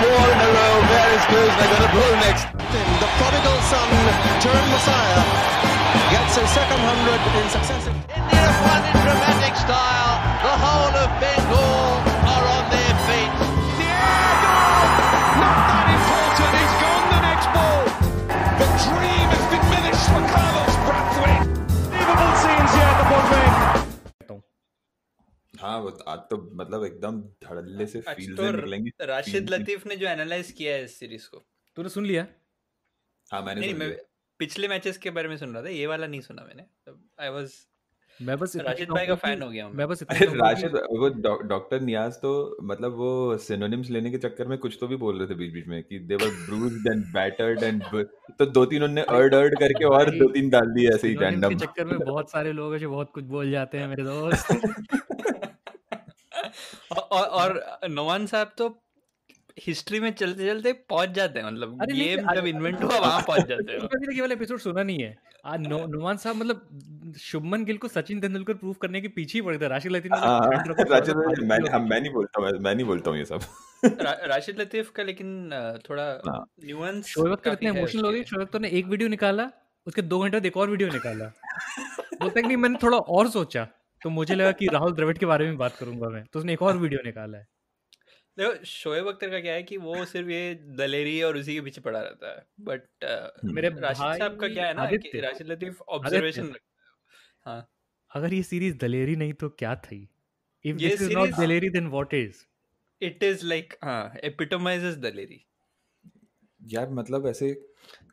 Four in a row. Very good. They're going to blow next? The prodigal son turned messiah gets his second hundred in successive. India won in dramatic style. The whole of Bengal. हाँ वो तो आज तो मतलब एकदम धड़ल्ले से feel तो निकलेंगे राशिद लतीफ ने जो एनालाइज किया है इस सीरीज को तूने सुन लिया हाँ मैंने नहीं, मैं पिछले मैचेस के बारे में सुन रहा था ये वाला नहीं सुना मैंने आई वाज मैं बस राशिद भाई का फैन हो गया मैं बस राशिद वो डॉक्टर नियाज तो मतलब वो सिनोनिम्स लेने के चक्कर में कुछ तो भी बोल रहे थे बीच बीच में कि they were bruised and battered एंड तो दो तीन उन्होंने अर्ड अर्ड करके और दो तीन डाल दिए ऐसे ही रैंडम के चक्कर में बहुत सारे लोग हैं जो बहुत कुछ बोल जाते हैं मेरे दोस्त और और नवान साहब तो हिस्ट्री में चलते चलते पहुंच जाते हैं मतलब ये मतलब इन्वेंट हुआ वहां पहुंच जाते हैं केवल एपिसोड सुना नहीं है नुमान साहब मतलब शुभमन गिल को सचिन तेंदुलकर प्रूफ करने के पीछे ही पड़ गया हाँ, राशिद लतीफ मैं हाँ, मैं नहीं बोलता हूं मैं नहीं बोलता हूं ये सब राशिद लतीफ का लेकिन थोड़ा न्यूएंस शोएब अख्तर इतने इमोशनल हो गए शोएब अख्तर ने एक वीडियो निकाला उसके दो घंटे एक और वीडियो निकाला बोलता कि नहीं मैंने थोड़ा और सोचा तो मुझे लगा कि राहुल द्रविड़ के बारे में बात करूंगा मैं तो उसने एक और वीडियो निकाला है देखो शोएब अख्तर का क्या है कि वो सिर्फ ये दलेरी और उसी के पीछे पड़ा रहता है बट uh, हम्म। मेरे राशिद साहब का क्या है ना कि राशिद लतीफ ऑब्जर्वेशन हाँ अगर ये सीरीज दलेरी नहीं तो क्या थी इफ दिस इज नॉट दलेरी then what is it is like हां एपिटोमाइजेस दलेरी यार मतलब ऐसे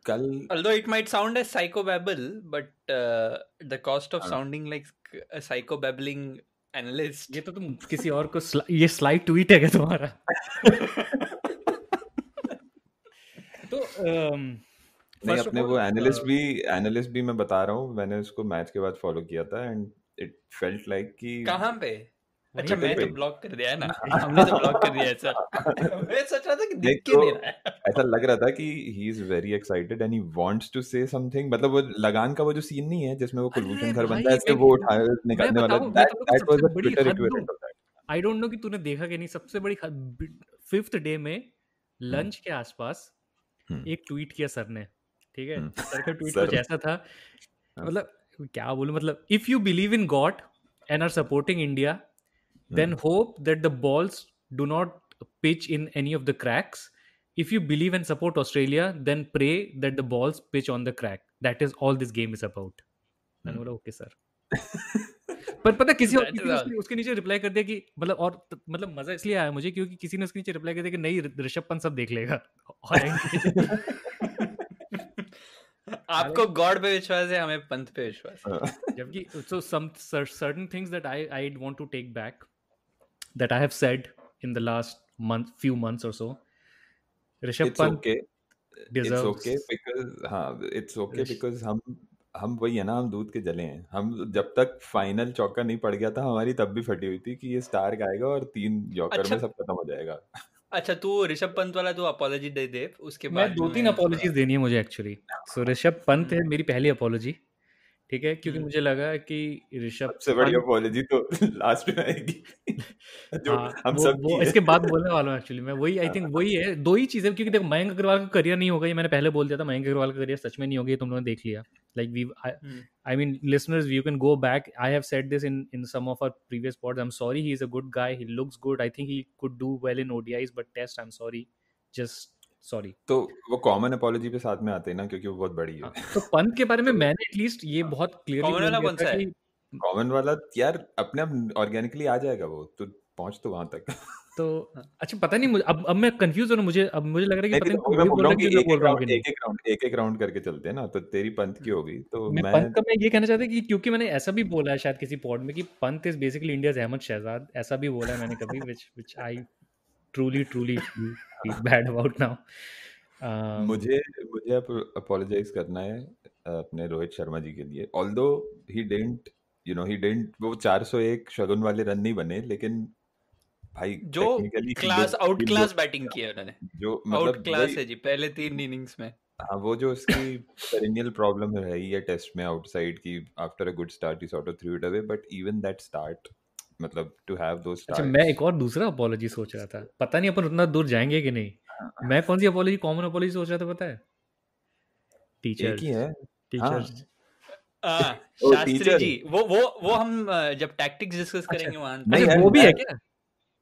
कल although it might sound as psychobabble but uh, the cost of हाँ। sounding like psycho babbling analyst ये तो तुम किसी और को स्ला, ये स्लाइड ट्वीट है क्या तुम्हारा तो um, नहीं अपने वो एनालिस्ट भी एनालिस्ट भी मैं बता रहा हूँ मैंने उसको मैच के बाद फॉलो किया था एंड इट फेल्ट लाइक कि कहाँ पे अच्छा मैं तो, तो ब्लॉक कर दिया है ना हमने तो ब्लॉक कर दिया ऐसा मैं सोच रहा था कि दिख के तो नहीं रहा है ऐसा लग रहा था कि he is very excited and he wants to say something मतलब वो लगान का वो जो सीन नहीं है जिसमें वो कुलभूषण घर बनता है इसके वो उठा निकालने वाला that was a bitter request of that I don't know कि तूने देखा कि नहीं सबसे बड़ी फिफ्थ डे में लंच हम्म। के आसपास हम्म। एक ट्वीट किया सर ने ठीक है हम्म। सर का ट्वीट कुछ ऐसा था हाँ। मतलब क्या बोलूं मतलब if you believe in God and are supporting India then hmm. hope that the balls do not pitch in any of the cracks. If you believe and support Australia, then pray that the balls pitch on the crack. That is all this game is about. मैंने hmm. बोला okay sir पर पता किसी और किसी उसके, उसके नीचे रिप्लाई कर दिया कि मतलब और मतलब मजा इसलिए आया मुझे क्योंकि किसी ने उसके नीचे रिप्लाई कर दिया कि नहीं ऋषभ पंत सब देख लेगा आपको गॉड पे विश्वास है हमें पंत पे विश्वास है जबकि so some certain things that I I want to take back that I have said in the last month, few months or so. Rishabh it's Pant okay. Deserves... It's okay because हाँ it's okay Rish... because हम हम वही है ना हम दूध के जले हैं हम जब तक फाइनल चौका नहीं पड़ गया था हमारी तब भी फटी हुई थी कि ये स्टार आएगा और तीन जॉकर अच्छा, में सब खत्म हो जाएगा अच्छा तू ऋषभ पंत वाला तू तो अपॉलोजी दे दे उसके बाद मैं दो तीन अपॉलोजीज देनी है मुझे एक्चुअली सो ऋषभ पंत है हाँ। मेरी पहली अपॉलोजी ठीक है क्योंकि मुझे लगा कि ऋषभ सबसे बढ़िया अपोलॉजी तो लास्ट में आएगी जो हाँ, हम वो, सब वो इसके बाद बोलने वाला हूँ एक्चुअली मैं वही आई थिंक हाँ, हाँ, वही है दो ही चीजें क्योंकि देखो मयंक अग्रवाल का करियर नहीं होगा ये मैंने पहले बोल दिया था मयंक अग्रवाल का करियर सच में नहीं होगा ये तुम लोगों ने देख लिया like we I mean listeners you can go back I have said this in in some of our previous pods I am sorry he is a good guy he looks good I think he could do well in ODIs but test I am sorry just sorry तो वो common apology पे साथ में आते हैं ना क्योंकि वो बहुत बड़ी है हाँ, तो पंथ के बारे में तो मैंने एटलीस्ट ये हाँ। बहुत क्लियरली कॉमन वाला कौन सा है कॉमन वाला यार अपने आप ऑर्गेनिकली आ जाएगा वो तो पहुंच तो वहां तक तो अच्छा पता नहीं अब अब मैं कंफ्यूज हूं मुझे अब मुझे लग रहा है कि पता नहीं तो बोल रहा हूं बोल रहा हूं एक एक राउंड एक एक राउंड करके चलते हैं ना तो तेरी पंथ की होगी तो मैं पंथ का मैं ये कहना चाहता हूं कि क्योंकि मैंने ऐसा भी बोला है शायद किसी पॉड में कि Pant is basically India's Ahmed Shehzad ऐसा भी बोला है मैंने कभी which which I truly truly feel bad about now um, मुझे मुझे अपोलोजाइज करना है अपने रोहित शर्मा जी के लिए although he didn't you know he didn't वो 401 शगुन वाले रन नहीं बने लेकिन भाई जो क्लास आउट क्लास बैटिंग की उन्होंने जो मतलब क्लास है जी पहले तीन इनिंग्स में हाँ वो जो उसकी पेरेनियल प्रॉब्लम रही है टेस्ट में आउटसाइड की after a good start he sort of threw away but even that start मतलब टू हैव दोस अच्छा मैं एक और दूसरा अपोलॉजी सोच रहा था पता नहीं अपन उतना दूर जाएंगे कि नहीं हाँ, हाँ। मैं कौन सी अपोलॉजी कॉमन अपोलॉजी सोच रहा था पता है टीचर एक ही है टीचर हाँ। शास्त्री जी वो वो वो हम जब टैक्टिक्स अच्छा। डिस्कस करेंगे वहां अच्छा, तो वो भी है क्या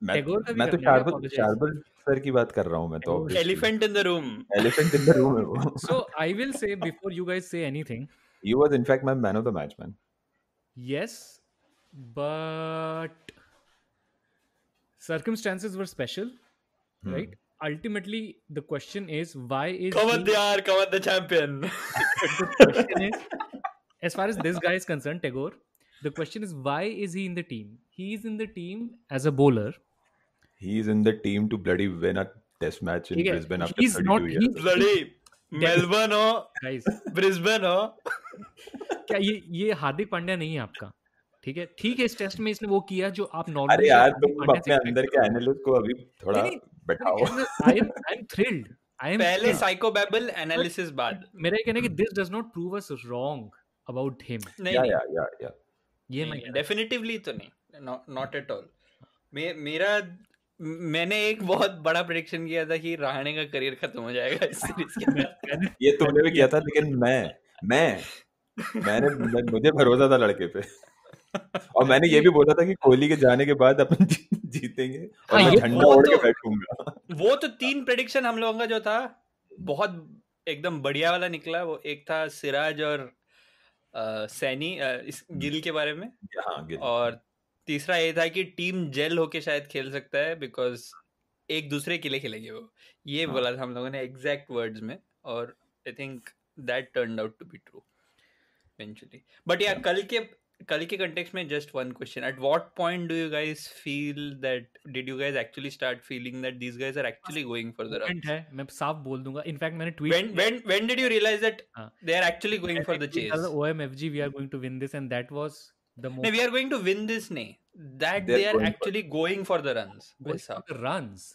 मैं तो, मैं तो शार्बल चार्बल सर की बात कर रहा हूं मैं तो elephant in the room elephant in the room है वो so I will say before you guys say anything you was in fact my man of the match man yes but circumstances were special, hmm. right? Ultimately, the question is why is Kamat Diyar, Kamat the champion? the question is, as far as this guy is concerned, Tagore, the question is why is he in the team? He is in the team as a bowler. He is in the team to bloody win a test match in yeah, Brisbane after he's 32 not, years. He's, bloody Melbourne हो Brisbane हो क्या ये ये हार्दिक पांड्या नहीं है आपका ठीक है ठीक है इस टेस्ट में इसने वो किया जो आप नॉर्मल अरे यार तुम अपने अंदर के एनालिस्ट को अभी थोड़ा बैठाओ I am I am thrilled I am पहले एनालिसिस बाद मेरा ये कहना है कि this does not prove us wrong about him या या या ये डेफिनेटिवली तो नहीं नॉट एट ऑल मेरा मैंने एक बहुत बड़ा प्रेडिक्शन किया था कि रहाणे का करियर खत्म हो जाएगा इस सीरीज के ये तुमने भी किया था लेकिन मैं मैं मैंने मुझे भरोसा था लड़के पे और मैंने ये भी बोला था कि कोहली के जाने के बाद अपन जीतेंगे और हाँ, मैं झंडा ओढ़ तो के बैठूंगा वो तो तीन प्रेडिक्शन हम लोगों का जो था बहुत एकदम बढ़िया वाला निकला वो एक था सिराज और आ, सैनी आ, इस हम्म। गिल के बारे में हाँ, गिल। और तीसरा ये था कि टीम जेल होके शायद खेल सकता है बिकॉज एक दूसरे के लिए खेलेंगे वो ये हाँ. बोला था हम लोगों ने एग्जैक्ट वर्ड्स में और I think that turn out to be true eventually but यार कल के कल के कंटेक्स में just one question at what point do you guys feel that did you guys actually start feeling that these guys are actually going for the run है मैं साफ बोल दूंगा इनफैक्ट मैंने tweet when when when did you realise that they are actually going for the chase ओएमएफजी we are going to win this and that was the most. No, we are going to win this. नहीं that They're they are going actually for... runs for the runs.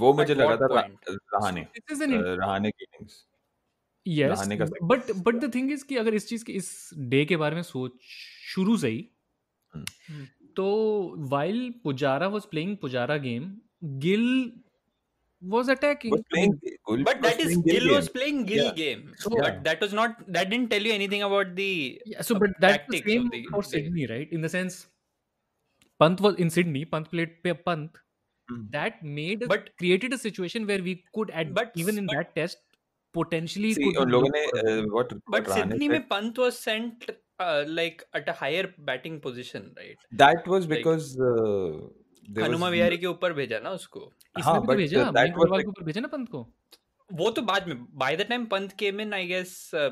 वो मुझे लगा था रहाने रहने की innings yes but but the thing is कि अगर इस चीज के इस डे के बारे में सोच शुरू से ही तो while Pujara was playing Pujara game Gill was attacking. Was playing, Gul, but that is Gil, was playing Gil yeah. game. So, yeah. But that was not that didn't tell you anything about the yeah, so but that the same the, for Sydney, right? In the sense Pant was in Sydney, Pant played pe Pant. Hmm. That made but a, created a situation where we could at but even in but, that test potentially see, could उन लोगों ने what but Sydney mein Pant was sent Uh, like at a higher batting position, right? That was because. Like, uh... Hanuma Vihari के ऊपर भेजा ना उसको हाँ, भी तो uh, भेजा ना पंत को वो तो बाद में by the time Pant came uh,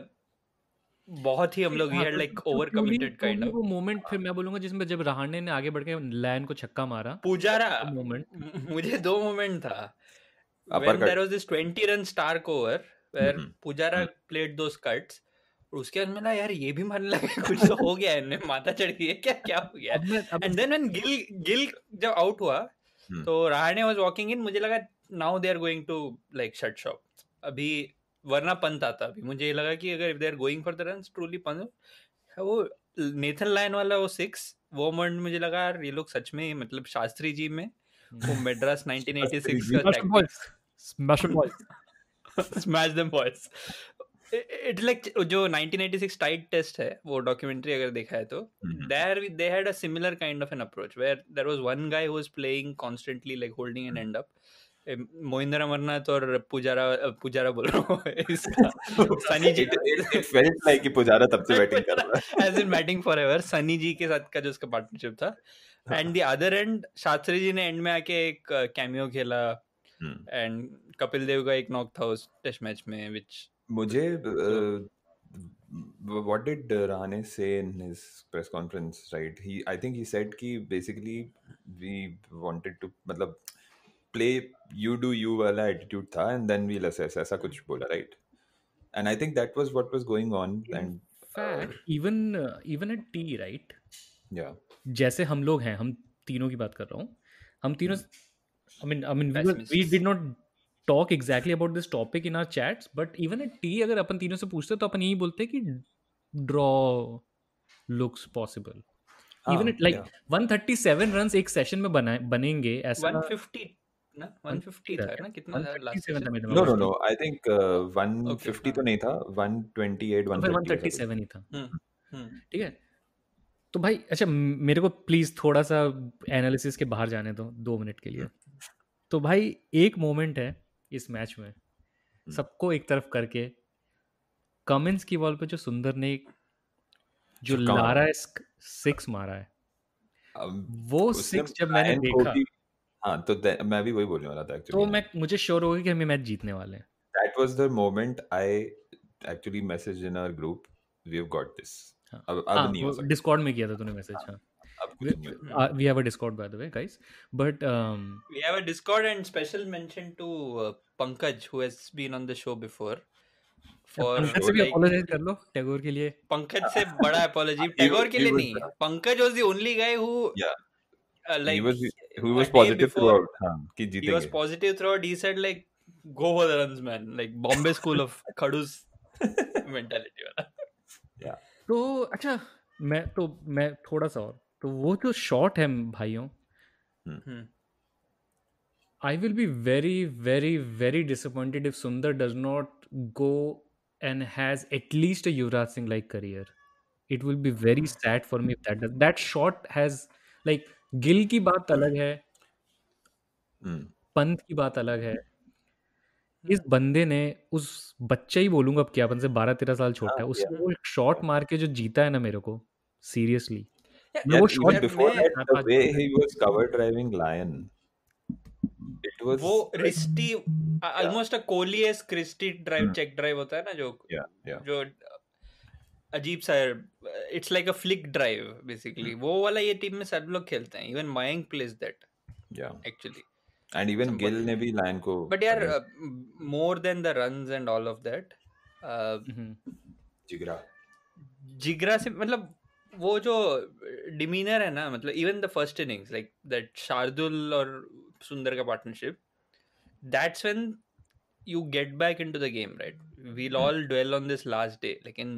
बहुत ही हम लोग had like over committed kind of वो मोमेंट फिर मैं बोलूंगा जिसमें जब रहाणे ने आगे बढ़ के लैन को छक्का मारा पुजारा मोमेंट मुझे दो मोमेंट था when there was this 20 run Starc over where Pujara played those cuts और उसके बाद मिला यार ये भी मन लगा कुछ तो हो गया इनमें माता चढ़ गई है क्या क्या हो गया and then when Gill Gill जब आउट हुआ हम्म। तो रहाणे वाज वॉकिंग इन मुझे लगा now they are going to like shut shop अभी वरना पंत आता अभी मुझे ये लगा कि अगर if they are going for the run truly Pant वो नेथन लाइन वाला वो सिक्स वो मोमेंट मुझे लगा यार ये लोग सच में मतलब शास्त्री जी में वो मद्रास 1986 का smash them boys smash them boys it like जो 1986 टाइट टेस्ट है वो डॉक्यूमेंट्री अगर देखा है तो there they had a similar kind of an approach where there was one guy who was playing constantly like holding an end up Mohinder Amarnath और पुजारा पुजारा बोल रहा हूँ इसका Sunny ji it felt like कि पुजारा तब से बैटिंग कर रहा है as in batting forever Sunny ji के साथ का जो उसका पार्टनरशिप था and the other end Shastri ji ने एंड में आके एक कैमियो खेला एंड कपिल देव का एक नॉक था उस टेस्ट मैच में विच मुझे what did Rahane say in his press conference right he I think he said कि बेसिकली वी वांटेड टू मतलब प्ले यू डू यू वाला एटीट्यूड था एंड देन वी लेस ऐसा कुछ बोला right and I think that was what was going on and even even at tea right या जैसे हम लोग हैं हम तीनों की बात कर रहा हूं हम तीनों I mean I mean we did not talk exactly about this topic in our chats but even at tea अगर अपन तीनों से पूछते तो अपन यही बोलते हैं कि draw looks possible even it like 137 runs एक सेशन में बनाए बनेंगे ऐसा 150 ना 150 था ना कितना no no no I think 150 तो हाँ। नहीं था 128 137 तो ही था हम्म, हम्म। ठीक है तो भाई अच्छा मेरे को प्लीज थोड़ा सा एनालिसिस के बाहर जाने दो दो मिनट के लिए हम्म। तो भाई एक मोमेंट है इस मैच में हम्म। सबको एक तरफ करके कमिंस की बॉल पे जो सुंदर ने जो लारा सिक्स मारा है वो सिक्स जब मैंने देखा हाँ तो मैं भी वही बोलने वाला था एक्चुअली तो मैं मुझे श्योर होगी कि हम ये मैच जीतने वाले हैं that was the moment I actually message in our group we have got this अब अब हाँ, नहीं हो सकता डिस्कॉर्ड में किया था तूने मैसेज हां हाँ। we have a discord by the way guys but um we have a discord and special mention to uh, pankaj who has been on the show before for apologize कर लो टैगोर के लिए पंकज से बड़ा apology टैगोर के लिए नहीं Pankaj was the only guy who yeah. Uh, like he was who was positive before, throughout हाँ कि जीतेंगे he was positive throughout he said like go for the runs man like Bombay school of खड़ूस mentality वाला yeah तो अच्छा मैं तो मैं थोड़ा सा और तो वो जो शॉर्ट है भाइयों I will be very very very disappointed if Sundar does not go and has at least a Yuvraj Singh like career it will be very sad for me that that shot has like Gill की बात अलग है पंथ hmm. की बात अलग है hmm. इस बंदे ने उस बच्चा ही बोलूंगा अब क्या बारह तेरह साल छोटा हाँ, है उसने वो शॉर्ट मार के जो जीता है ना मेरे को seriously Yeah, no shot before that, the way he was cover driving Lion. It was वो wristy almost a Kohli christy drive hmm. check drive होता है ना जो yeah, yeah. जो अजीब सा it's like a flick drive basically वो वाला ये टीम में सब लोग खेलते हैं इवन मयंक प्लेस दैट या एक्चुअली एंड इवन गिल ने भी लायन को बट यार more than the runs and all of that जिगरा जिगरा से मतलब वो जो डिमीनर है ना मतलब even the first innings like that Shardul और सुंदर का partnership that's when you get back into the game, right? We'll hmm. all dwell on this last day. Like in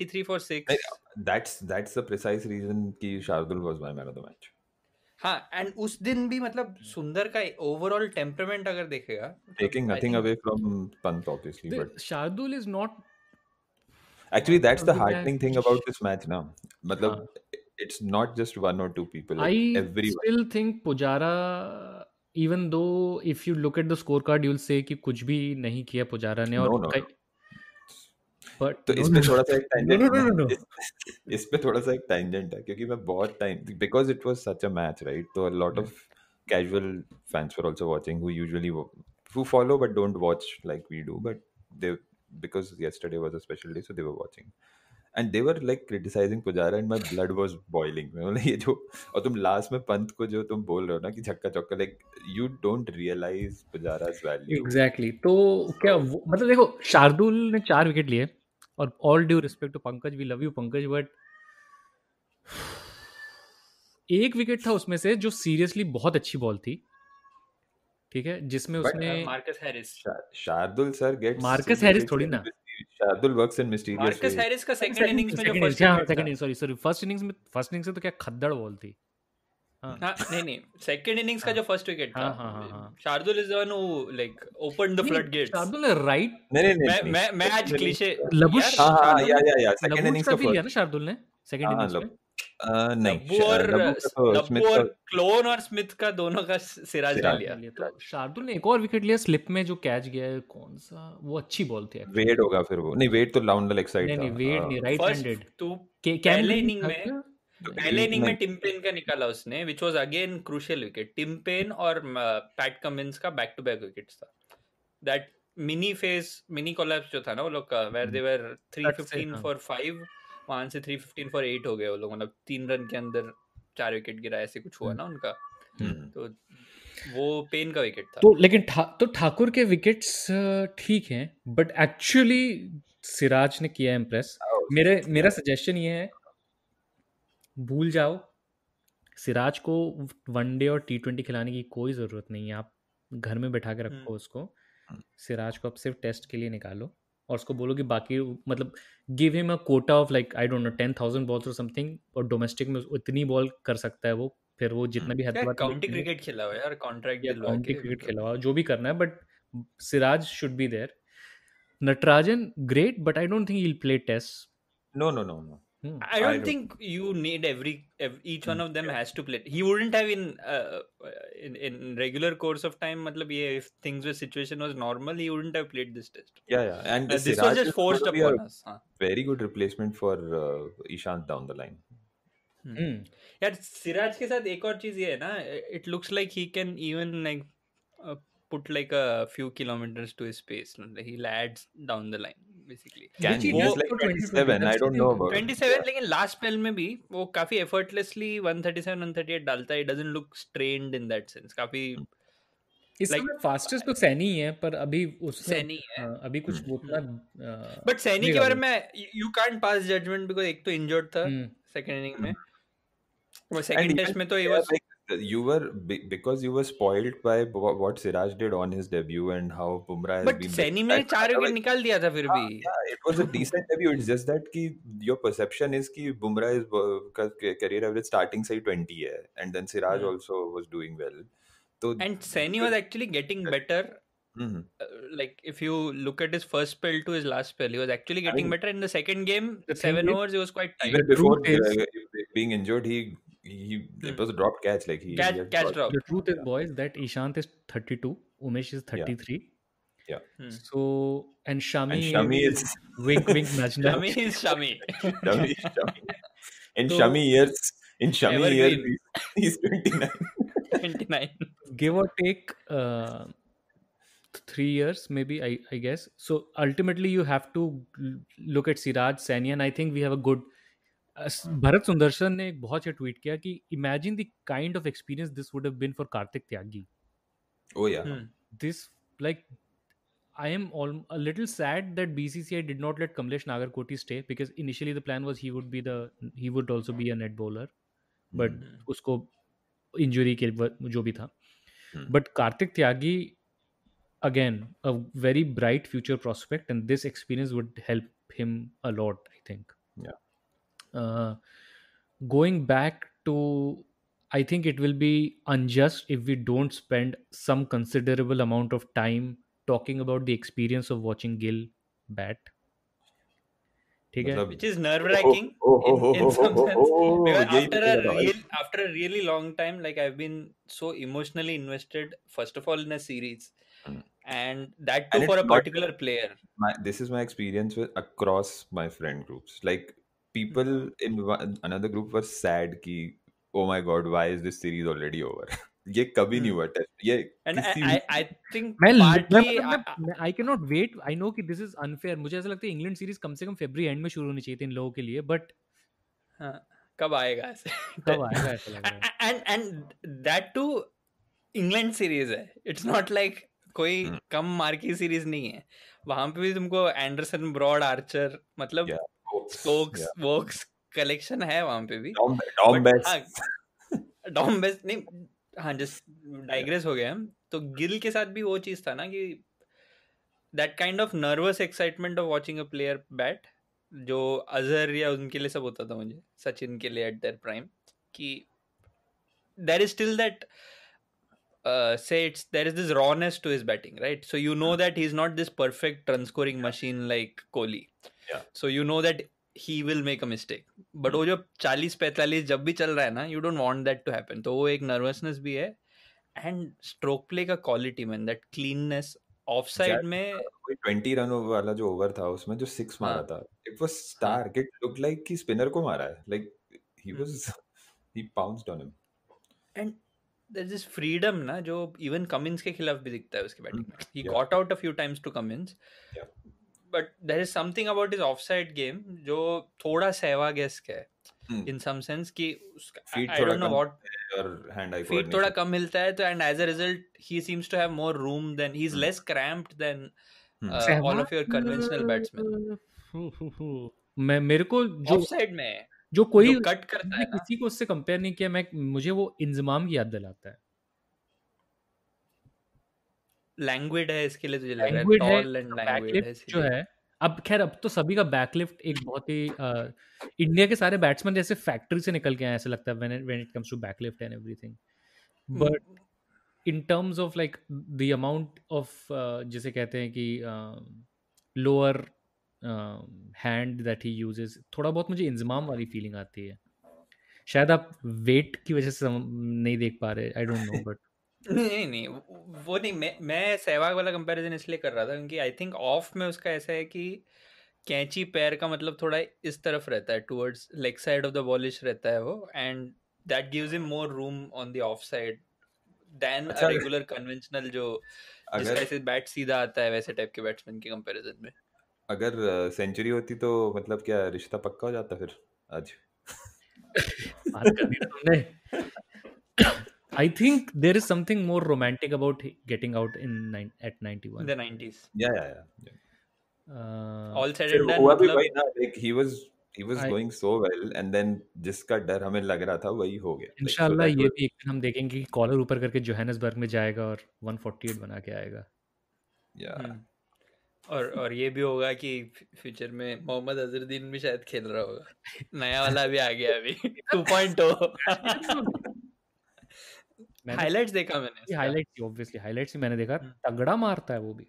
183 for six. That's that's the precise reason कि Shardul was my man of the match हां and उस दिन भी मतलब सुंदर hmm. का overall temperament अगर देखेगा taking nothing away from Pant obviously but Shardul is not actually that's the heartening thing about this match now but uh, it's not just one or two people like i everyone. still think pujara even though if you look at the scorecard you'll say कि कुछ भी नहीं किया पुजारा ने और no, no. But, तो no, इस पे no. थोड़ा सा एक tangent no, no, no, no. इस, इस पे थोड़ा सा tangent है क्योंकि मैं बहुत time because it was such a match right so a lot of hmm. casual fans were also watching who usually who follow but don't watch like we do but they because yesterday was a special day, so they were watching. And they were like criticising Pujara and my blood was boiling मतलब ये जो और तुम last में पंत को जो तुम बोल रहे हो ना कि झक्का चौक्का like you don't realise Pujara's value exactly तो क्या वो, मतलब देखो शार्दुल ने चार विकेट लिए और all due respect to Pankaj we love you Pankaj but एक विकेट था उसमें से जो सीरियसली बहुत अच्छी बॉल थी ठीक है जिसमें उसने Marcus Harris Shardul sir get Marcus Harris थोड़ी ना Shardul works in mysterious Marcus Harris का सेकंड इनिंग्स में जो फर्स्ट हां second innings sorry sorry first innings में फर्स्ट इनिंग्स में तो क्या खद्दड़ बॉल थी हाँ। हाँ, नहीं नहीं सेकंड इनिंग्स का हाँ। जो फर्स्ट विकेट था Shardul is one who like open the flood gates Shardul right नहीं नहीं मैं मैं आज क्लीशे लबुश हां या या या सेकंड इनिंग्स का फर्स्ट ना शार्दुल ने सेकंड इनिंग्स में नहीं और क्लोन और स्मिथ का दोनों का सिराज ने लिया, तो शार्दुल ने एक और विकेट लिया स्लिप में जो कैच गया है कौन सा वो अच्छी बॉल थी वेड होगा फिर वो नहीं वेड तो लाउंडल एक साइड नहीं नहीं वेड नहीं हाँ। तो राइट हैंडेड तो पहले इनिंग में पहले इनिंग में टिम का निकाला उसने which was again crucial wicket Tim और पैट कमिंस का बैक टू बैक विकेट्स था that mini phase mini collapse जो था ना वो लोग का वेयर दे वर 315 फॉर 5 वहाँ से थ्री फिफ्टीन फॉर एट हो गए वो लोग मतलब तीन रन के अंदर चार विकेट गिरा ऐसे कुछ हुआ हम्म। ना उनका हम्म। तो वो पेन का विकेट था तो लेकिन था, तो ठाकुर के विकेट्स ठीक हैं बट एक्चुअली सिराज ने किया इम्प्रेस oh, मेरे मेरा सजेशन ये है भूल जाओ सिराज को वनडे और टी ट्वेंटी खिलाने की कोई ज़रूरत नहीं है आप घर में बैठा के रखो हम्म। उसको सिराज को आप सिर्फ टेस्ट के लिए निकालो और उसको बोलो कि बाकी मतलब give him a quota of like I don't know ten thousand balls और समथिंग और डोमेस्टिक में इतनी बॉल कर सकता है वो फिर वो जितना हाँ, भी हैदराबाद काउंटी क्रिकेट खेला खिलाओ यार कॉन्ट्रैक्ट या काउंटी क्रिकेट खेला हुआ जो भी करना है but Siraj should be there Natarajan great but I don't think he will play test no no no no Hmm. I, don't I don't think you need every, every each one hmm. of them yeah. has to play. He wouldn't have in uh, in in regular course of time. Matlab, yeah, if things were situation was normal, he wouldn't have played this test. Yeah, yeah, and uh, this was just forced upon us. Huh? Very good replacement for uh, Ishant down the line. Hmm. यार सिराज के साथ एक और चीज ये है ना it looks like he can even like put like a few kilometers to his pace. He'll add down the line. Basically like 27 i don't know about 27 yeah. लेकिन लास्ट पेल में भी वो काफी एफर्टलेसली 137 138 डालता है doesn't look strained in that sense काफी इस like, fastest तो सैनी है पर अभी उस सैनी है हाँ, अभी कुछ उतना हम्म। बट हम्म। सैनी के बारे में you can't pass judgement because एक तो इंजर्ड था सेकंड हम्म। इनिंग में वो सेकंड टेस्ट में तो ये was you were because you were spoiled by what Siraj did on his debut and how Bumrah has but been Saini में backed. चार wicket yeah, it was a decent debut. It's just that ki your perception is that Bumrah is uh, career average starting say 20 है and then Siraj Hmm. also was doing well. So and Saini was actually getting better. Mhm. Uh, like if you look at his first spell to his last spell, he was actually getting mean, better. In the second game, the seven overs, he was quite tight. even before is- uh, being injured, he he it was a dropped catch. Like he catch, he catch drop. The truth is, boys, that Ishant is 32, Umesh is 33. Yeah. yeah. Hmm. So and Shami, and Shami is, is wink wink Najna. Shami is Shami. Shami is Shami. In so, Shami years, in Shami years, he's, 29. 29. Give or take. Uh, three years maybe I, I guess so ultimately you have to look at siraj Sanyan. i think we have a good Bharat सुंदरशन ने एक बहुत अच्छा tweet किया कि imagine the kind of experience this would have been for Kartik Tyagi oh yeah this like I am all a little sad that BCCI did not let Kamlesh Nagarkoti stay because initially the plan was he would be the he would also be a net bowler but उसको injury के जो भी था but Kartik Tyagi again a very bright future prospect and this experience would help him a lot I think uh, going back to i think it will be unjust if we don't spend some considerable amount of time talking about the experience of watching gil bat which is nerve wracking oh, oh, oh, after a really long time like i've been so emotionally invested first of all in a series hmm. and that too and for a particular not, player my, this is my experience with across my friend groups like people in another group were sad कि oh my god why is this series already over ये कभी नहीं hmm. हुआ test ये I think I can not wait I know कि this is unfair मुझे ऐसा लगता है इंग्लैंड सीरीज कम से कम फरवरी एंड में शुरू होनी चाहिए थी इन लोगों के लिए बट हाँ, कब आएगा ऐसे कब आएगा ऐसा and and that too England series है इट्स नॉट लाइक कोई hmm. कम मार्की सीरीज नहीं है वहां पे भी तुमको एंडरसन ब्रॉड आर्चर मतलब yeah. कलेक्शन है वहां पे भी डॉम बेस्ट डॉम बेस्ट नहीं हाँ जस्ट डाइग्रेस हो गए हम तो गिल के साथ भी वो चीज था ना कि that kind of nervous excitement of watching a player bat जो अजहर या उनके लिए सब होता था मुझे सचिन के लिए एट देयर प्राइम कि there is still that say it's there is this rawness to his batting right so you know that he is not this perfect ट्रांसकोरिंग machine like Kohli so you know that he will make a mistake but वो जब चालीस पैंतालीस जब भी चल रहा है ना you don't want that to happen तो वो एक नर्वसनेस भी है एंड स्ट्रोक प्ले का quality man that cleanness of side में ट्वेंटी हाँ, रन वाला जो ओवर था उसमें जो सिक्स हाँ। मारा हाँ, था it was star it look like कि स्पिनर को मारा है like he was he pounced on him and there is freedom ना जो इवन कमिंस के खिलाफ भी दिखता है उसके बैटिंग hmm. में he got out a few times to Cummins but there is something about his off side game जो थोड़ा सहवा गेस्क है इन सम सेंस कि I don't know what feet थोड़ा कम मिलता है तो and as a result he seems to have more room than he is less cramped than all of your conventional batsman मैं मेरे को जो साइड में जो कोई जो कट करता है किसी को उससे कंपेयर नहीं किया मैं मुझे वो इंजमाम की याद दिलाता है लैंग्वेज है इसके लिए तुझे लग रहा है टॉल एंड लैंग्वेज है जो है अब खैर अब तो सभी का बैकलिफ्ट एक बहुत ही इंडिया के सारे बैट्समैन जैसे फैक्ट्री से निकल के आए ऐसा लगता है when it when it comes to backlift and everything but in terms of like the amount of जिसे कहते हैं कि lower hand that he uses थोड़ा बहुत मुझे इंजमाम वाली फीलिंग आती है शायद आप वेट की वजह से नहीं देख पा रहे आई डोंट नो बट नहीं नहीं वो नहीं मैं मैं सहवाग वाला कंपैरिजन इसलिए कर रहा था क्योंकि आई थिंक ऑफ में उसका ऐसा है कि कैंची पैर का मतलब थोड़ा इस तरफ रहता है towards leg side of the ballish रहता है वो and that gives him more room on the off side than a regular conventional जो अगर ऐसे बैट सीधा आता है वैसे टाइप के बैट्समैन के कंपैरिजन में अगर सेंचुरी होती तो मतलब क्या रिश्ता पक्का हो जाता फिर आज बात कर दी तुमने I think there is something more romantic about getting out in nine, at 91. The 90s. Yeah, yeah, yeah. Uh, All said and done. हुआ भी वही like he was he was I, going so well and then जिसका डर हमें लग रहा था वही हो गया इंशाल्लाह like, so ये was... भी एक दिन हम देखेंगे कि कॉलर ऊपर करके जोहान्सबर्ग में जाएगा और 148 बना के आएगा या yeah. और और ये भी होगा कि फ्यूचर में मोहम्मद अजरुद्दीन भी शायद खेल रहा होगा नया वाला भी आ गया अभी 2.0 हाइलाइट्स देखा मैंने हाईलाइट्स ऑब्वियसली हाइलाइट्स ही मैंने देखा हम्म। तगड़ा मारता है वो भी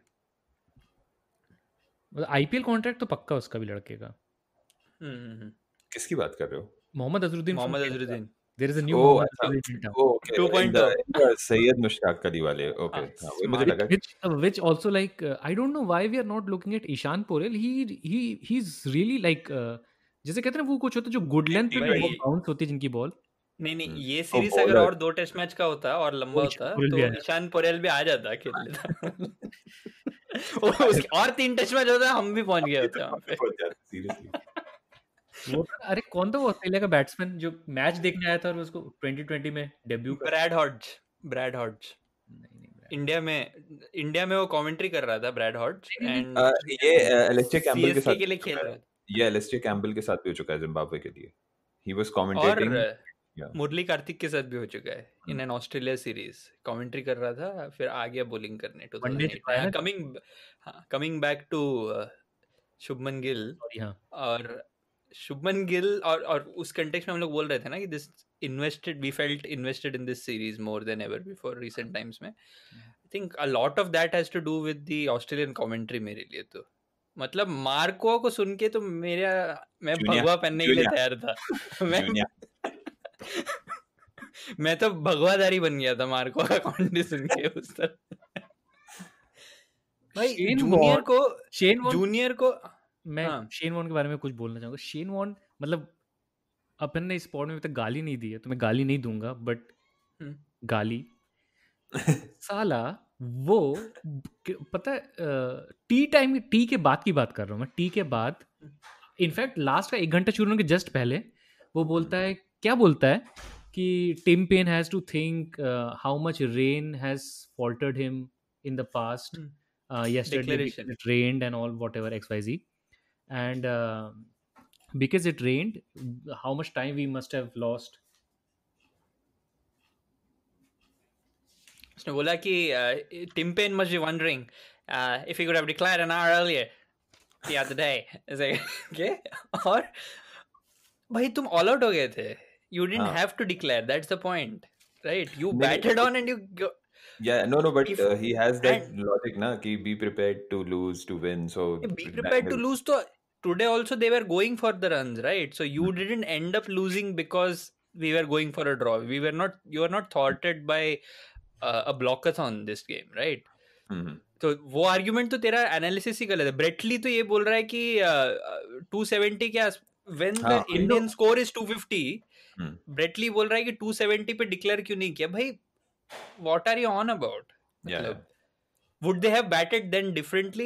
मतलब आईपीएल कॉन्ट्रैक्ट तो पक्का उसका भी लड़के का हम्म, हम्म, किसकी बात कर रहे हो Mohammed Azharuddin Mohammed Azharuddin there is a new Mohammed 2.0 Syed Mushtaq Ali वाले ओके मुझे लगा which also like I don't know why we are not looking at Ishan Porel he he he is really like जैसे कहते हैं वो कुछ होता है जो गुड लेंथ पे बाउंस होती है जिनकी बॉल नहीं नहीं हम्म, ये तो सीरीज अगर और दो टेस्ट मैच का होता और लंबा होता तो ईशान पोरेल भी आ जाता खेल लेता और तीन टेस्ट मैच होता हम भी पहुंच गए होते वहां पे तो, अरे कौन था वो ऑस्ट्रेलिया का बैट्समैन जो मैच देखने आया था और उसको 2020 में debut Brad Hodge Brad Hodge India में इंडिया में वो कमेंट्री कर रहा था ब्रैड हॉट एंड ये एलेस्टिया कैंपबेल के साथ के लिए खेल रहा था ये एलेस्टिया कैंपबेल के साथ भी हो चुका है जिम्बाब्वे के लिए he was commentating Murali Kartik के साथ भी हो चुका है इन हाँ। एन ऑस्ट्रेलिया सीरीज कमेंट्री कर रहा था फिर आ गया बॉलिंग करने टू कमिंग हाँ, coming back to Shubman Gill हाँ। और शुभमन गिल और और उस कंटेक्स में हम लोग बोल रहे थे ना कि this invested we felt invested in this series more than ever before recent times में I think a lot of that has to do with the Australian commentary मेरे लिए तो मतलब मार्को को सुन के तो मेरा मैं भगवा पहनने के लिए तैयार था मैं मैं तो भगवादारी बन गया था मार्को का कंडीशन के उस तरह भाई शेन जूनियर को शेन वॉन जूनियर को मैं हाँ. शेन वॉन के बारे में कुछ बोलना चाहूंगा शेन वॉन मतलब अपन ने इस पॉड में अभी तक गाली नहीं दी है तो मैं गाली नहीं दूंगा बट हम्म। गाली साला वो पता टी टाइम टी के बाद की बात कर रहा हूँ मैं टी के बाद इनफैक्ट हम्म। लास्ट का एक घंटा शुरू होने के जस्ट पहले वो बोलता हम्म। है क्या बोलता है कि Tim Paine has to think how much rain has faltered him in the past yesterday and all whatever X Y G and because it rained how much time we must have lost उसने बोला कि Tim Paine must be wondering if you could have declared an hour earlier the other day is like okay और भाई तुम all out हो गए थे You didn't uh, have to declare. That's the point, right? You batted on and you. Go... Yeah, no, no, but if, uh, he has that and, logic, na? Ki be prepared to lose to win. So be prepared to lose. To today also they were going for the runs, right? So you mm-hmm. didn't end up losing because we were going for a draw. We were not. You were not thwarted by uh, a blockathon this game, right? Mm-hmm. तो वो argument तो तेरा analysis ही गलत है Brett Lee तो ये बोल रहा है कि टू uh, सेवेंटी uh, के when the Indian score is 250 Brett Lee बोल रहा है कि 270 पे डिक्लेयर क्यों नहीं किया भाई what are you on about मतलब would they have batted then differently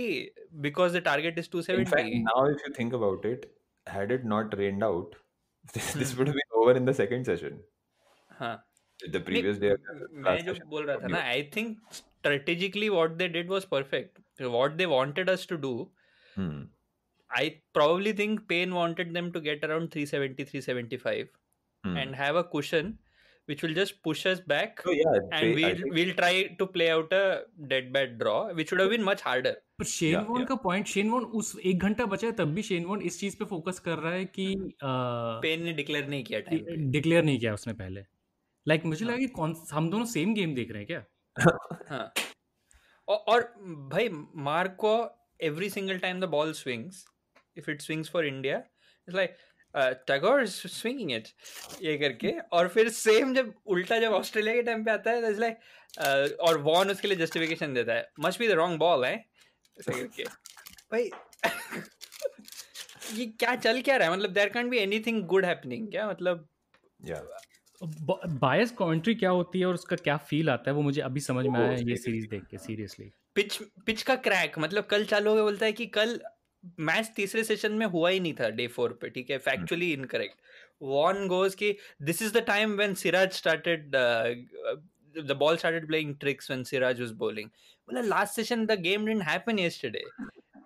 because the target is 270 in fact, now if you think about it had it not rained out this, this would have been over in the second session huh the previous day मैं जो बोल रहा था ना I think strategically what they did was perfect what they wanted us to do I probably think Paine wanted them to get around 370 375 hmm. and have a cushion which will just push us back oh, yeah, and we'll we'll try to play out a dead bat draw which would have been much harder तो Shane yeah, Warne yeah. का point Shane Warne उस एक घंटा बचा है तब भी Shane Warne इस चीज पे फोकस कर रहा है कि पेन ने डिक्लेयर नहीं किया टाइम डिक्लेयर नहीं किया उसने पहले लाइक like, मुझे हाँ. लगा कि कौन हम दोनों सेम गेम देख रहे हैं क्या हाँ. और, और भाई मार्क को every single time the ball swings if it swings for India it's like Tagore is swinging it ये करके और फिर सेम जब उल्टा जब ऑस्ट्रेलिया के टाइम पे आता है तो लाइक और वॉन उसके लिए जस्टिफिकेशन देता है much be the wrong ball है करके भाई ये क्या चल क्या रहा है मतलब there can't be anything good happening क्या मतलब बायस कमेंट्री क्या होती है और उसका क्या फील आता है वो मुझे अभी समझ में oh, आया ये सीरीज देख के सीरियसली पिच पिच का क्रैक मतलब कल चालू हो गया बोलता है कि कल मैच तीसरे सेशन में हुआ ही नहीं था डे फोर पे ठीक है फैक्चुअली इनकरेक्ट वॉन गोज कि this is the time when Siraj started the ball started playing tricks when Siraj was bowling. Well, the last session the game didn't happen yesterday.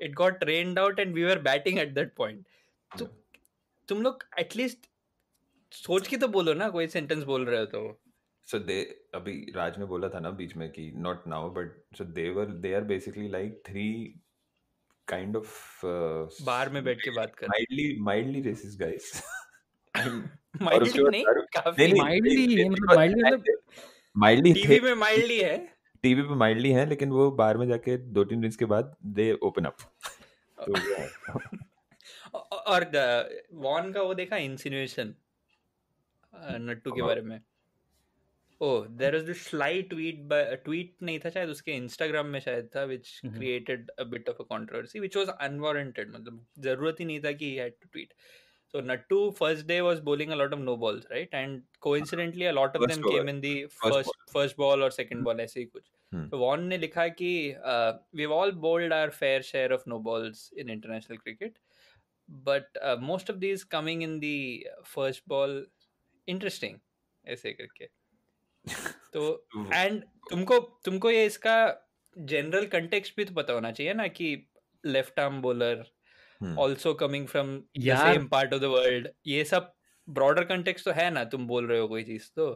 It got rained out and we were batting at that point. So, तुम लोग at least सोच के तो बोलो ना कोई sentence बोल रहे हो तो सो दे अभी राज ने बोला था ना बीच में कि not now but so they were they are basically like three kind of uh, bar में बैठ के बात कर mildly mildly racist guys mildly नहीं काफी माइल्डली मतलब माइल्डली माइल्डली मतलब टीवी में माइल्डली है टीवी पे माइल्डली है लेकिन वो बार में जाके दो तीन दिन के बाद दे ओपन अप और वॉन uh, का वो देखा इंसिनुएशन नट्टू के हाँ। बारे में oh there was this sly tweet by a tweet nahi tha शायद उसके इंस्टाग्राम में शायद था which created a bit of a controversy which was unwarranted मतलब जरूरत ही नहीं था कि he had to tweet so Nattu first day was bowling a lot of no balls right and coincidentally a lot of them came in the first first ball, or second hmm. ball ऐसे ही कुछ तो hmm. Von ने लिखा कि uh, we've all bowled our fair share of no balls in international cricket but uh, most of these coming in the first ball interesting ऐसे करके तो and तुमको तुमको ये इसका जनरल कंटेक्स्ट भी तो पता होना चाहिए ना कि left arm bowler also coming from same part of the world ये सब ब्रॉडर कंटेक्स्ट तो है ना तुम बोल रहे हो कोई चीज तो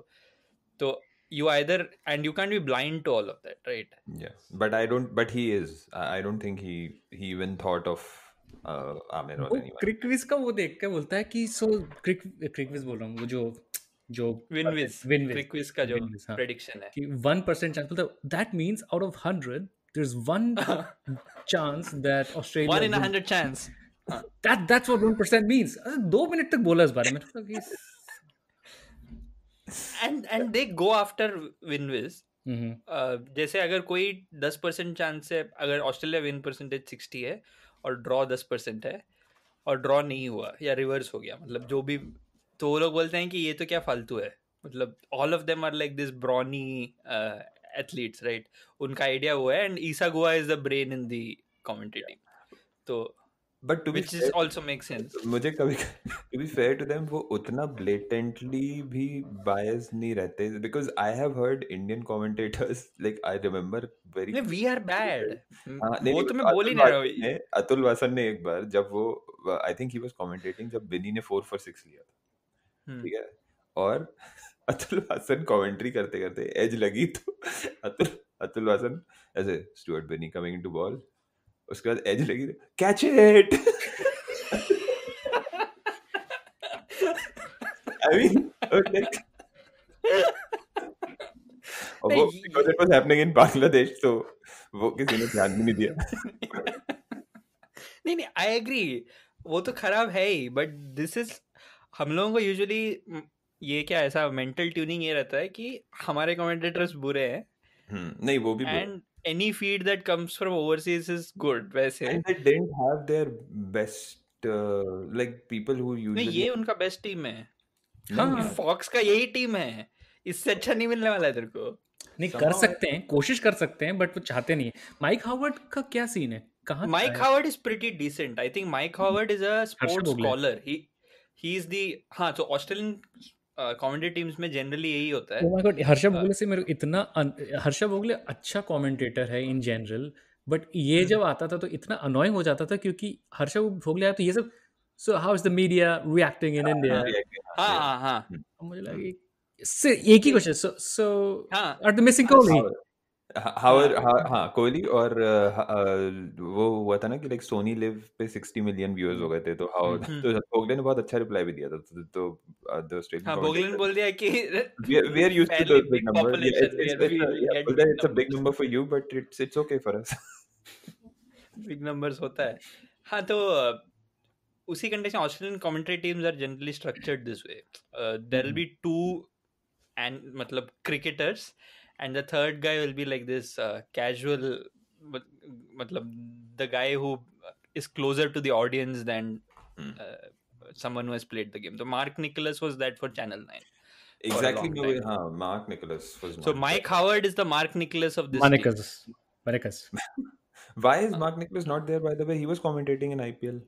तो you either and you can't be blind to all of that right yeah but i don't but he is i don't think he he even thought of uh, Aamir और एनीवन क्रिकविज का वो देख के बोलता है कि सो क्रिक क्रिकविज बोल रहा हूं वो जो जो का जो प्रेडिक्शन हाँ। है कि चांस मतलब that means out of there is one chance that Australia in chance that that's what means दो मिनट तक बोला इस बारे में and and they go after विनविज जैसे अगर कोई दस परसेंट चांस है अगर ऑस्ट्रेलिया विन परसेंटेज सिक्सटी है और ड्रॉ दस परसेंट है और ड्रॉ नहीं हुआ या रिवर्स हो गया मतलब जो भी तो वो लोग बोलते हैं कि ये तो क्या फालतू है मतलब all of them are like this brawny athletes right उनका आइडिया वो है and Isa Guha is the brain in the commentary team तो but to which is also make sense मुझे कभी to be fair to them वो उतना blatantly भी bias नहीं रहते because I have heard Indian commentators like I remember very we are bad वो तो मैं बोल ही नहीं रहा अतुल वासन ने एक बार जब वो I think he was commentating जब बिनी ने 4 फॉर 6 लिया था हम्म। ठीक है और अतुल वासन कमेंट्री करते करते एज लगी तो अतुल अतुल वासन ऐसे Stuart Binny coming to bowl उसके बाद एज लगी catch it I mean like वो because it was happening in Bangladesh तो वो किसी ने ध्यान भी नहीं दिया नहीं नहीं आई एग्री वो तो खराब है ही बट दिस इज हम लोगों को यूजुअली ये क्या ऐसा मेंटल ट्यूनिंग ये रहता है कि हमारे कमेंटेटर्स बुरे हैं हम्म नहीं वो भी and any feed that comes from overseas is good वैसे and they didn't have their best like people who usually नहीं ये उनका बेस्ट टीम है हां फॉक्स का यही टीम है इससे अच्छा नहीं मिलने वाला है तेरे को नहीं कर सकते हैं कोशिश कर सकते हैं बट वो चाहते नहीं है माइक हावर्ड का क्या सीन है कहां Mike Howard is pretty decent I think Mike Howard is a sports scholar he he is the हाँ तो ऑस्ट्रेलियन कमेंटेटर टीम्स में जनरली यही होता है oh God, Harsha uh, Bhogle से मेरे इतना हर्षा बोगले अच्छा कमेंटेटर है इन जनरल बट ये हम्म। जब आता था तो इतना अनोइंग हो जाता था क्योंकि हर्षा बोगले आया तो ये सब so how is the media reacting in India हाँ हाँ, हाँ, हाँ, हाँ। तो मुझे लगा इससे एक ही question so so are the missing Kohli hour हाँ हाँ हाँ, कोहली और वो हुआ था ना कि लाइक सोनी लिव पे 60 मिलियन व्यूअर्स हो हम्म। गए थे तो हाउ हम्म। तो बोगले ने बहुत अच्छा रिप्लाई भी दिया था तो, तो, तो द ऑस्ट्रेलियन हाँ बोल दिया कि बिग नंबर्स होता है हाँ तो उसी condition Australian commentary teams are generally structured this way there will be two and मतलब cricketers and the third guy will be like this uh, casual the guy who uh, is closer to the audience than mm. uh, someone who has played the game. So Mark Nicholas was that for Channel 9. Exactly. No way, Mark Nicholas was So Mark Mike Howard is the Mark Nicholas of this. Manikas. Manikas. Why is Mark Nicholas not there, by the way? He was commentating in IPL.